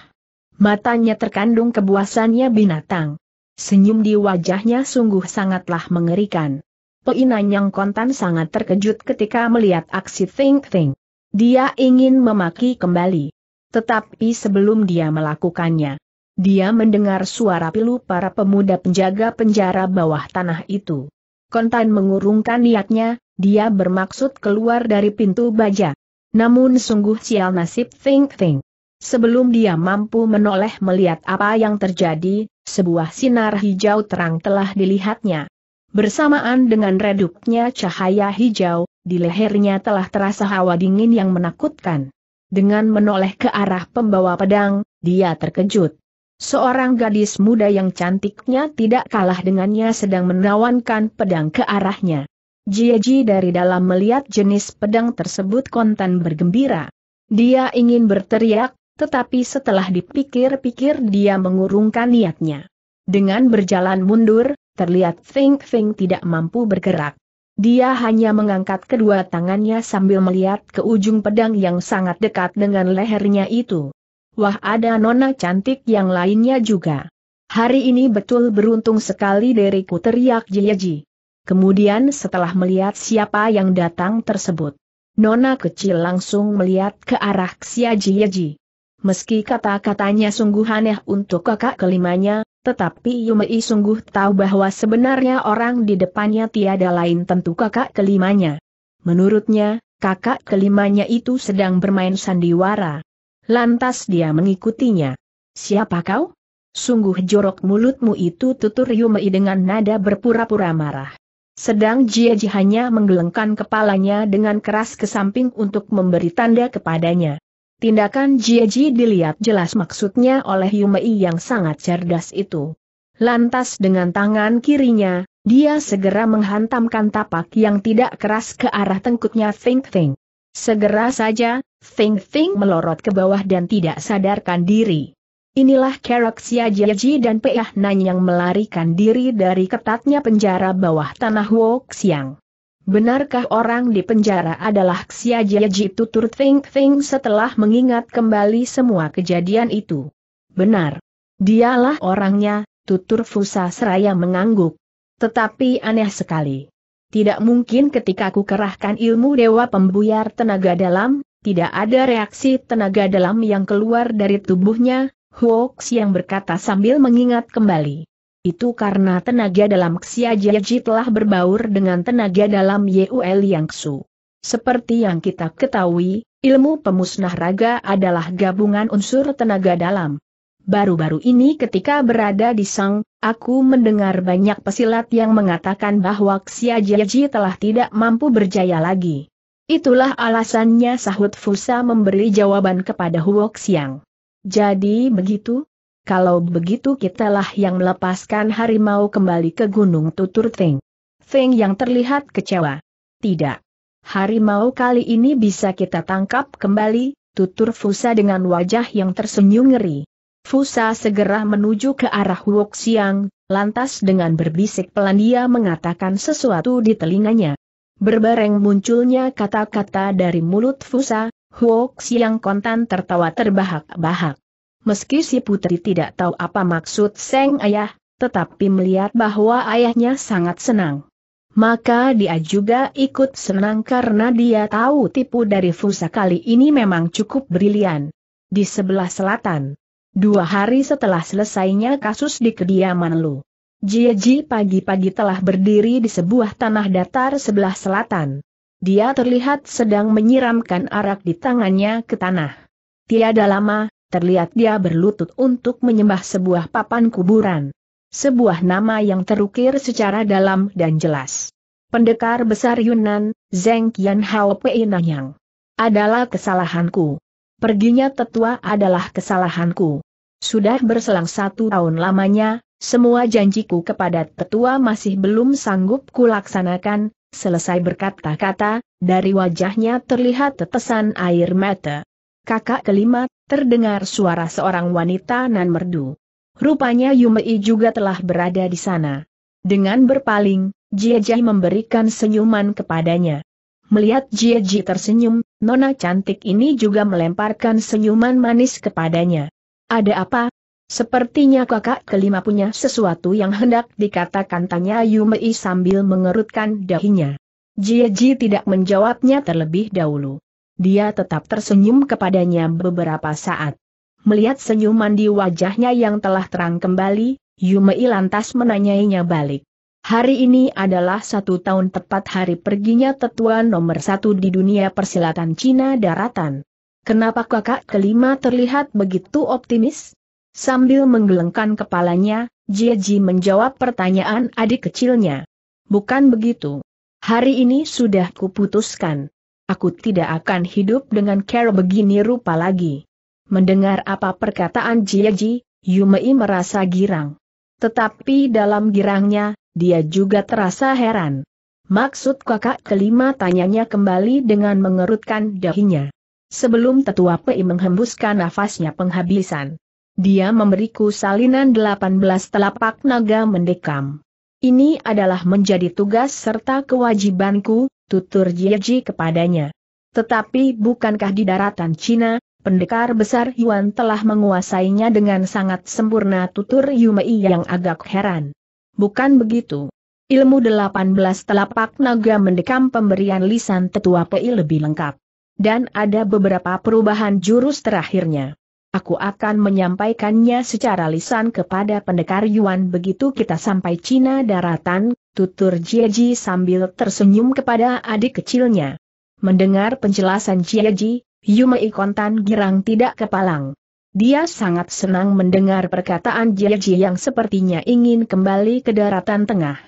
Matanya terkandung kebuasannya binatang. Senyum di wajahnya sungguh sangatlah mengerikan. Peinan yang kontan sangat terkejut ketika melihat aksi Feng Feng. Dia ingin memaki kembali. Tetapi sebelum dia melakukannya, dia mendengar suara pilu para pemuda penjaga penjara bawah tanah itu. Kontan mengurungkan niatnya, dia bermaksud keluar dari pintu baja. Namun sungguh sial nasib Feng Feng. Sebelum dia mampu menoleh melihat apa yang terjadi, sebuah sinar hijau terang telah dilihatnya. Bersamaan dengan redupnya cahaya hijau, di lehernya telah terasa hawa dingin yang menakutkan. Dengan menoleh ke arah pembawa pedang, dia terkejut. Seorang gadis muda yang cantiknya tidak kalah dengannya sedang menawankan pedang ke arahnya. Jieji dari dalam melihat jenis pedang tersebut kontan bergembira. Dia ingin berteriak, tetapi setelah dipikir-pikir dia mengurungkan niatnya. Dengan berjalan mundur, terlihat Feng Feng tidak mampu bergerak. Dia hanya mengangkat kedua tangannya sambil melihat ke ujung pedang yang sangat dekat dengan lehernya itu. Wah ada nona cantik yang lainnya juga. Hari ini betul beruntung sekali diriku teriak Jieji kemudian setelah melihat siapa yang datang tersebut. Nona kecil langsung melihat ke arah Xia Jieji. Meski kata-katanya sungguh aneh untuk kakak kelimanya, tetapi Yumei sungguh tahu bahwa sebenarnya orang di depannya tiada lain tentu kakak kelimanya. Menurutnya, kakak kelimanya itu sedang bermain sandiwara. Lantas dia mengikutinya. Siapa kau? Sungguh jorok mulutmu itu tutur Yumei dengan nada berpura-pura marah. Sedang Jia Ji hanya menggelengkan kepalanya dengan keras ke samping untuk memberi tanda kepadanya. Tindakan Jia Ji dilihat jelas maksudnya oleh Yumei yang sangat cerdas itu. Lantas dengan tangan kirinya, dia segera menghantamkan tapak yang tidak keras ke arah tengkuknya Feng Feng. Segera saja, Feng Feng melorot ke bawah dan tidak sadarkan diri. Inilah Kerok Siajiaji dan Peah Nan yang melarikan diri dari ketatnya penjara bawah tanah Wok Siang. Benarkah orang di penjara adalah Xiajiaji tutur Think Think setelah mengingat kembali semua kejadian itu? Benar. Dialah orangnya, tutur Fusa Seraya mengangguk. Tetapi aneh sekali. Tidak mungkin ketika aku kerahkan ilmu dewa pembuyar tenaga dalam, tidak ada reaksi tenaga dalam yang keluar dari tubuhnya, Huo yang berkata sambil mengingat kembali. Itu karena tenaga dalam Xiajiaji telah berbaur dengan tenaga dalam Yuel Yangsu. Seperti yang kita ketahui, ilmu pemusnah raga adalah gabungan unsur tenaga dalam. Baru-baru ini ketika berada di Sang, aku mendengar banyak pesilat yang mengatakan bahwa Xiajiaji telah tidak mampu berjaya lagi. Itulah alasannya sahut Fusa memberi jawaban kepada Huo Xiang. Jadi begitu? Kalau begitu kitalah yang melepaskan harimau kembali ke Gunung Tutur Teng. Feng yang terlihat kecewa. Tidak. Harimau kali ini bisa kita tangkap kembali, tutur Fusa dengan wajah yang tersenyum ngeri. Fusa segera menuju ke arah Wok Siang, lantas dengan berbisik pelan dia mengatakan sesuatu di telinganya. Berbareng munculnya kata-kata dari mulut Fusa, Huo Xiang kontan tertawa terbahak-bahak. Meski si putri tidak tahu apa maksud Seng Ayah, tetapi melihat bahwa ayahnya sangat senang. Maka dia juga ikut senang karena dia tahu tipu dari Fusa kali ini memang cukup brilian. Di sebelah selatan. Dua hari setelah selesainya kasus di kediaman Lu. Jieji pagi-pagi telah berdiri di sebuah tanah datar sebelah selatan. Dia terlihat sedang menyiramkan arak di tangannya ke tanah. Tiada lama, terlihat dia berlutut untuk menyembah sebuah papan kuburan. Sebuah nama yang terukir secara dalam dan jelas. Pendekar besar Yunan, Zeng Qian Hao Pei Nanyang. Adalah kesalahanku. Perginya tetua adalah kesalahanku. Sudah berselang satu tahun lamanya, semua janjiku kepada tetua masih belum sanggup kulaksanakan, Selesai berkata-kata, dari wajahnya terlihat tetesan air mata. Kakak kelima, terdengar suara seorang wanita nan merdu. Rupanya Yumei juga telah berada di sana. Dengan berpaling, Jiejai memberikan senyuman kepadanya. Melihat Jieji tersenyum, nona cantik ini juga melemparkan senyuman manis kepadanya. Ada apa, Sepertinya kakak kelima punya sesuatu yang hendak dikatakan tanya Yumei sambil mengerutkan dahinya. Jieji tidak menjawabnya terlebih dahulu. Dia tetap tersenyum kepadanya beberapa saat. Melihat senyuman di wajahnya yang telah terang kembali, Yumei lantas menanyainya balik. Hari ini adalah satu tahun tepat hari perginya tetua nomor satu di dunia persilatan Cina daratan. Kenapa kakak kelima terlihat begitu optimis? Sambil menggelengkan kepalanya, Jieji menjawab pertanyaan adik kecilnya. Bukan begitu. Hari ini sudah kuputuskan. Aku tidak akan hidup dengan cara begini rupa lagi. Mendengar apa perkataan Yu Yumei merasa girang. Tetapi dalam girangnya, dia juga terasa heran. Maksud kakak kelima tanyanya kembali dengan mengerutkan dahinya. Sebelum tetua Pei menghembuskan nafasnya penghabisan. Dia memberiku salinan 18 telapak naga mendekam. Ini adalah menjadi tugas serta kewajibanku, tutur Jieji kepadanya. Tetapi bukankah di daratan Cina, pendekar besar Yuan telah menguasainya dengan sangat sempurna tutur Yumei yang agak heran. Bukan begitu. Ilmu 18 telapak naga mendekam pemberian lisan tetua Pei lebih lengkap. Dan ada beberapa perubahan jurus terakhirnya. Aku akan menyampaikannya secara lisan kepada pendekar Yuan begitu kita sampai Cina daratan, tutur Jieji sambil tersenyum kepada adik kecilnya. Mendengar penjelasan Jieji, Yumei Kontan girang tidak kepalang. Dia sangat senang mendengar perkataan Jieji yang sepertinya ingin kembali ke daratan tengah.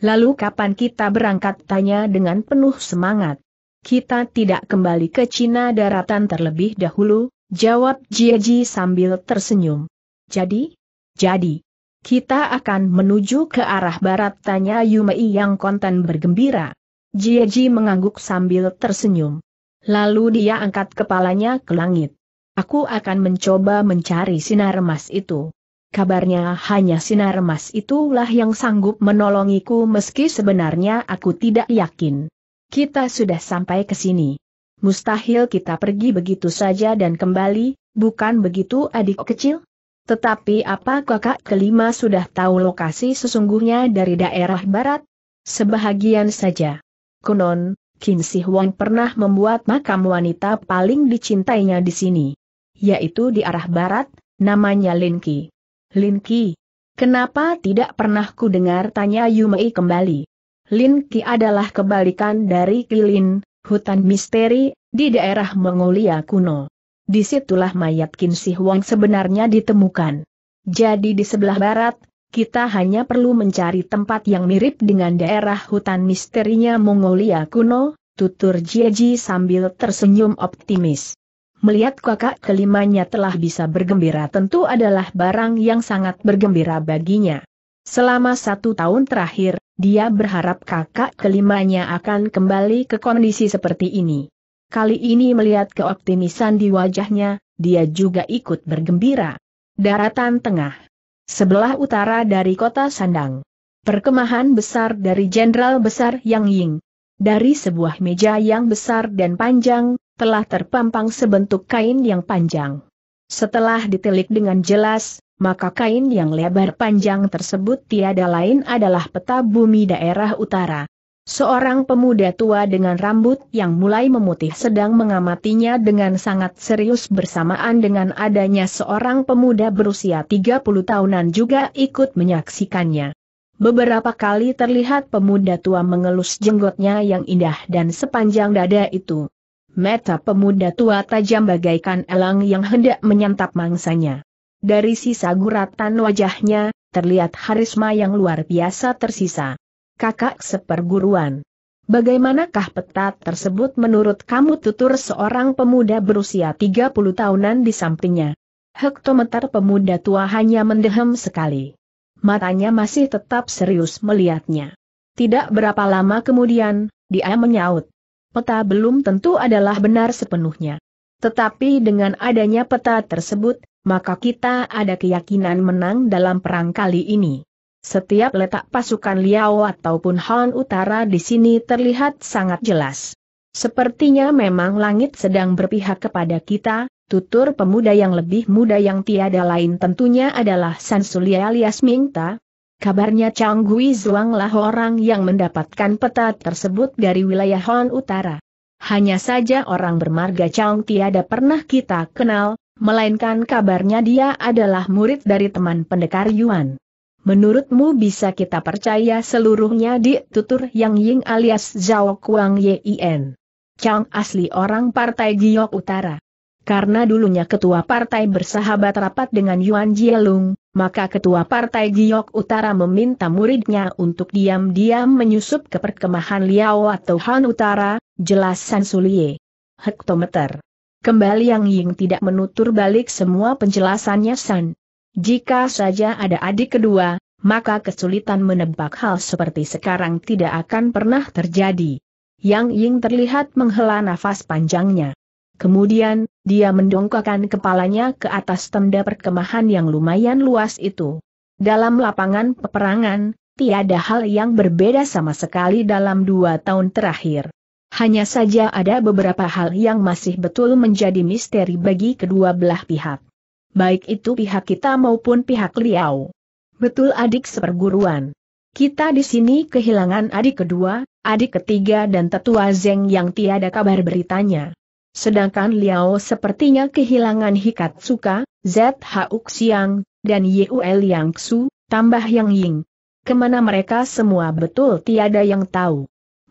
Lalu kapan kita berangkat tanya dengan penuh semangat. Kita tidak kembali ke Cina daratan terlebih dahulu, Jawab Jieji sambil tersenyum. Jadi? Jadi. Kita akan menuju ke arah barat tanya Yumei yang konten bergembira. Jieji mengangguk sambil tersenyum. Lalu dia angkat kepalanya ke langit. Aku akan mencoba mencari sinar emas itu. Kabarnya hanya sinar emas itulah yang sanggup menolongiku meski sebenarnya aku tidak yakin. Kita sudah sampai ke sini mustahil kita pergi begitu saja dan kembali, bukan begitu adik kecil? Tetapi apa kakak kelima sudah tahu lokasi sesungguhnya dari daerah barat? Sebahagian saja. Konon, Qin Shi Huang pernah membuat makam wanita paling dicintainya di sini. Yaitu di arah barat, namanya Lin Qi. Lin Qi. Kenapa tidak pernah ku dengar tanya Yumei kembali? Lin Qi adalah kebalikan dari Lin hutan misteri, di daerah Mongolia kuno. Disitulah mayat Qin Shi Huang sebenarnya ditemukan. Jadi di sebelah barat, kita hanya perlu mencari tempat yang mirip dengan daerah hutan misterinya Mongolia kuno, tutur Jieji sambil tersenyum optimis. Melihat kakak kelimanya telah bisa bergembira tentu adalah barang yang sangat bergembira baginya. Selama satu tahun terakhir, dia berharap kakak kelimanya akan kembali ke kondisi seperti ini. Kali ini melihat keoptimisan di wajahnya, dia juga ikut bergembira. Daratan Tengah Sebelah utara dari kota Sandang Perkemahan besar dari Jenderal Besar Yang Ying Dari sebuah meja yang besar dan panjang, telah terpampang sebentuk kain yang panjang. Setelah ditelik dengan jelas, maka kain yang lebar panjang tersebut tiada lain adalah peta bumi daerah utara. Seorang pemuda tua dengan rambut yang mulai memutih sedang mengamatinya dengan sangat serius bersamaan dengan adanya seorang pemuda berusia 30 tahunan juga ikut menyaksikannya. Beberapa kali terlihat pemuda tua mengelus jenggotnya yang indah dan sepanjang dada itu. Meta pemuda tua tajam bagaikan elang yang hendak menyantap mangsanya. Dari sisa guratan wajahnya, terlihat harisma yang luar biasa tersisa. Kakak seperguruan. Bagaimanakah peta tersebut menurut kamu tutur seorang pemuda berusia 30 tahunan di sampingnya? Hektometer pemuda tua hanya mendehem sekali. Matanya masih tetap serius melihatnya. Tidak berapa lama kemudian, dia menyaut. Peta belum tentu adalah benar sepenuhnya. Tetapi dengan adanya peta tersebut, maka kita ada keyakinan menang dalam perang kali ini. Setiap letak pasukan Liao ataupun Han Utara di sini terlihat sangat jelas. Sepertinya memang langit sedang berpihak kepada kita, tutur pemuda yang lebih muda yang tiada lain tentunya adalah San Sulia alias Mingta. Kabarnya Chang Gui Zhuanglah orang yang mendapatkan peta tersebut dari wilayah Han Utara. Hanya saja orang bermarga Chang tiada pernah kita kenal, Melainkan kabarnya dia adalah murid dari teman pendekar Yuan. Menurutmu bisa kita percaya seluruhnya di tutur Yang Ying alias Zhao Kuang Yin. Chang asli orang Partai Giok Utara. Karena dulunya ketua partai bersahabat rapat dengan Yuan Jielung, maka ketua partai Giok Utara meminta muridnya untuk diam-diam menyusup ke perkemahan Liao atau Han Utara, jelas San Sulie. Hektometer Kembali Yang Ying tidak menutur balik semua penjelasannya San. Jika saja ada adik kedua, maka kesulitan menebak hal seperti sekarang tidak akan pernah terjadi. Yang Ying terlihat menghela nafas panjangnya. Kemudian, dia mendongkakkan kepalanya ke atas tenda perkemahan yang lumayan luas itu. Dalam lapangan peperangan, tiada hal yang berbeda sama sekali dalam dua tahun terakhir hanya saja ada beberapa hal yang masih betul menjadi misteri bagi kedua belah pihak. Baik itu pihak kita maupun pihak Liao. Betul adik seperguruan. Kita di sini kehilangan adik kedua, adik ketiga dan tetua Zeng yang tiada kabar beritanya. Sedangkan Liao sepertinya kehilangan Hikatsuka, Zhu Xiang, dan Yuel Yang Xu, tambah Yang Ying. Kemana mereka semua betul tiada yang tahu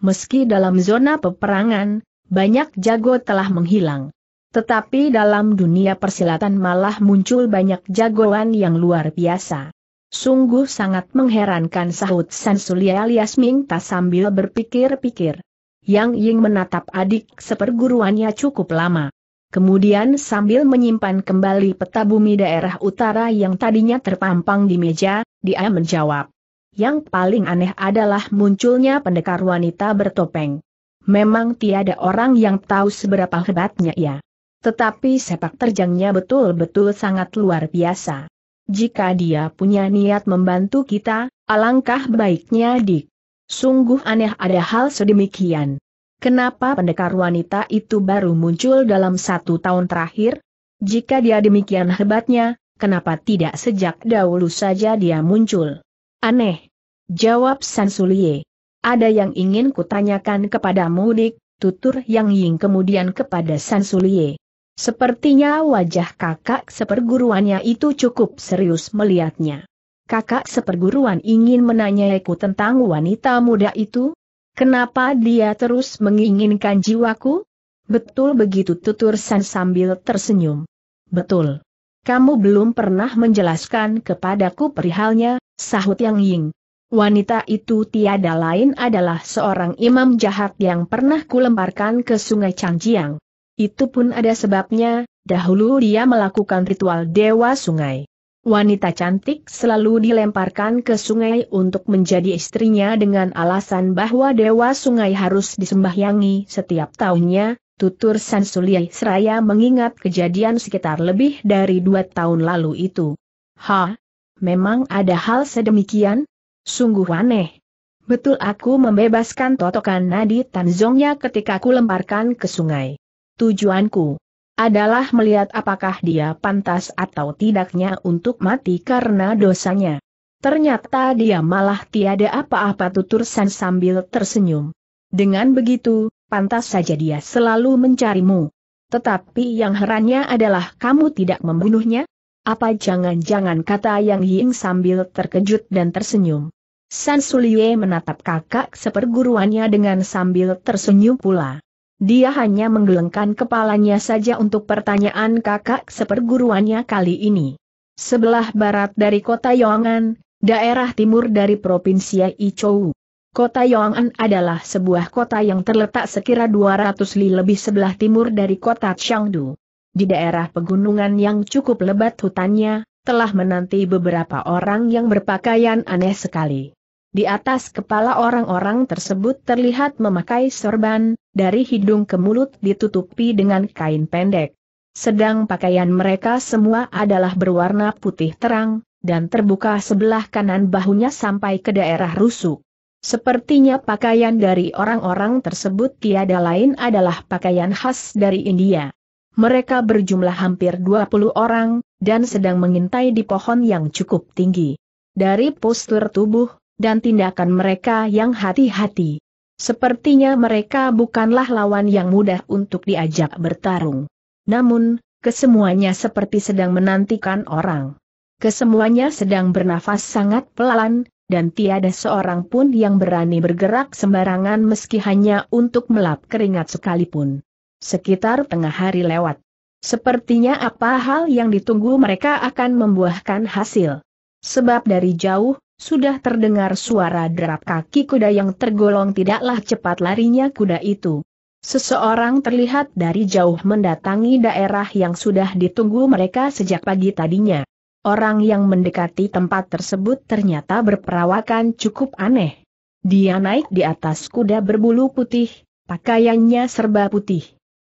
meski dalam zona peperangan, banyak jago telah menghilang. Tetapi dalam dunia persilatan malah muncul banyak jagoan yang luar biasa. Sungguh sangat mengherankan sahut Sansulia alias Mingta sambil berpikir-pikir. Yang Ying menatap adik seperguruannya cukup lama. Kemudian sambil menyimpan kembali peta bumi daerah utara yang tadinya terpampang di meja, dia menjawab. Yang paling aneh adalah munculnya pendekar wanita bertopeng. Memang tiada orang yang tahu seberapa hebatnya ia. Tetapi sepak terjangnya betul-betul sangat luar biasa. Jika dia punya niat membantu kita, alangkah baiknya dik. Sungguh aneh ada hal sedemikian. Kenapa pendekar wanita itu baru muncul dalam satu tahun terakhir? Jika dia demikian hebatnya, kenapa tidak sejak dahulu saja dia muncul? Aneh. Jawab Sansulie. Ada yang ingin kutanyakan kepada Mudik, tutur Yang Ying kemudian kepada Sansulie. Sepertinya wajah kakak seperguruannya itu cukup serius melihatnya. Kakak seperguruan ingin menanyaiku tentang wanita muda itu? Kenapa dia terus menginginkan jiwaku? Betul begitu tutur San sambil tersenyum. Betul. Kamu belum pernah menjelaskan kepadaku perihalnya, Sahut Yang Ying. Wanita itu tiada lain adalah seorang imam jahat yang pernah kulemparkan ke sungai Changjiang. Itu pun ada sebabnya, dahulu dia melakukan ritual dewa sungai. Wanita cantik selalu dilemparkan ke sungai untuk menjadi istrinya dengan alasan bahwa dewa sungai harus disembahyangi setiap tahunnya, tutur Sansuliai Seraya mengingat kejadian sekitar lebih dari dua tahun lalu itu. Ha, memang ada hal sedemikian? Sungguh aneh. Betul aku membebaskan totokan nadi Tanzongnya ketika aku lemparkan ke sungai. Tujuanku adalah melihat apakah dia pantas atau tidaknya untuk mati karena dosanya. Ternyata dia malah tiada apa-apa tutur San sambil tersenyum. Dengan begitu, pantas saja dia selalu mencarimu. Tetapi yang herannya adalah kamu tidak membunuhnya? Apa jangan-jangan kata Yang Ying sambil terkejut dan tersenyum. San Sulie menatap kakak seperguruannya dengan sambil tersenyum pula. Dia hanya menggelengkan kepalanya saja untuk pertanyaan kakak seperguruannya kali ini. Sebelah barat dari kota Yongan, daerah timur dari Provinsi Ichou. Kota Yongan adalah sebuah kota yang terletak sekira 200 li lebih sebelah timur dari kota Changdu. Di daerah pegunungan yang cukup lebat hutannya, telah menanti beberapa orang yang berpakaian aneh sekali. Di atas kepala orang-orang tersebut terlihat memakai sorban, dari hidung ke mulut ditutupi dengan kain pendek. Sedang pakaian mereka semua adalah berwarna putih terang, dan terbuka sebelah kanan bahunya sampai ke daerah rusuk. Sepertinya pakaian dari orang-orang tersebut tiada lain adalah pakaian khas dari India mereka berjumlah hampir 20 orang, dan sedang mengintai di pohon yang cukup tinggi. Dari postur tubuh, dan tindakan mereka yang hati-hati. Sepertinya mereka bukanlah lawan yang mudah untuk diajak bertarung. Namun, kesemuanya seperti sedang menantikan orang. Kesemuanya sedang bernafas sangat pelan, dan tiada seorang pun yang berani bergerak sembarangan meski hanya untuk melap keringat sekalipun sekitar tengah hari lewat. Sepertinya apa hal yang ditunggu mereka akan membuahkan hasil. Sebab dari jauh, sudah terdengar suara derap kaki kuda yang tergolong tidaklah cepat larinya kuda itu. Seseorang terlihat dari jauh mendatangi daerah yang sudah ditunggu mereka sejak pagi tadinya. Orang yang mendekati tempat tersebut ternyata berperawakan cukup aneh. Dia naik di atas kuda berbulu putih, pakaiannya serba putih.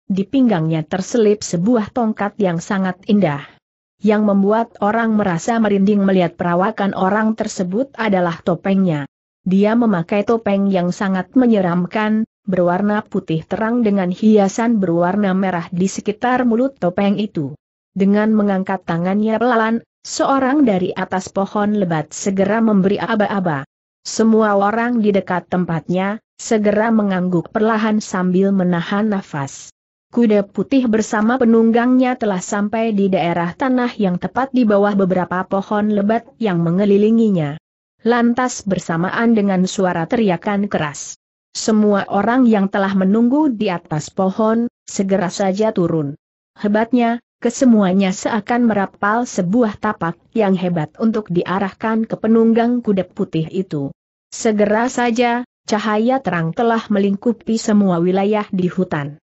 Di pinggangnya terselip sebuah tongkat yang sangat indah. Yang membuat orang merasa merinding melihat perawakan orang tersebut adalah topengnya. Dia memakai topeng yang sangat menyeramkan, berwarna putih terang dengan hiasan berwarna merah di sekitar mulut topeng itu. Dengan mengangkat tangannya pelan, seorang dari atas pohon lebat segera memberi aba-aba. Semua orang di dekat tempatnya, segera mengangguk perlahan sambil menahan nafas. Kuda putih bersama penunggangnya telah sampai di daerah tanah yang tepat di bawah beberapa pohon lebat yang mengelilinginya. Lantas bersamaan dengan suara teriakan keras. Semua orang yang telah menunggu di atas pohon, segera saja turun. Hebatnya, kesemuanya seakan merapal sebuah tapak yang hebat untuk diarahkan ke penunggang kuda putih itu. Segera saja, cahaya terang telah melingkupi semua wilayah di hutan.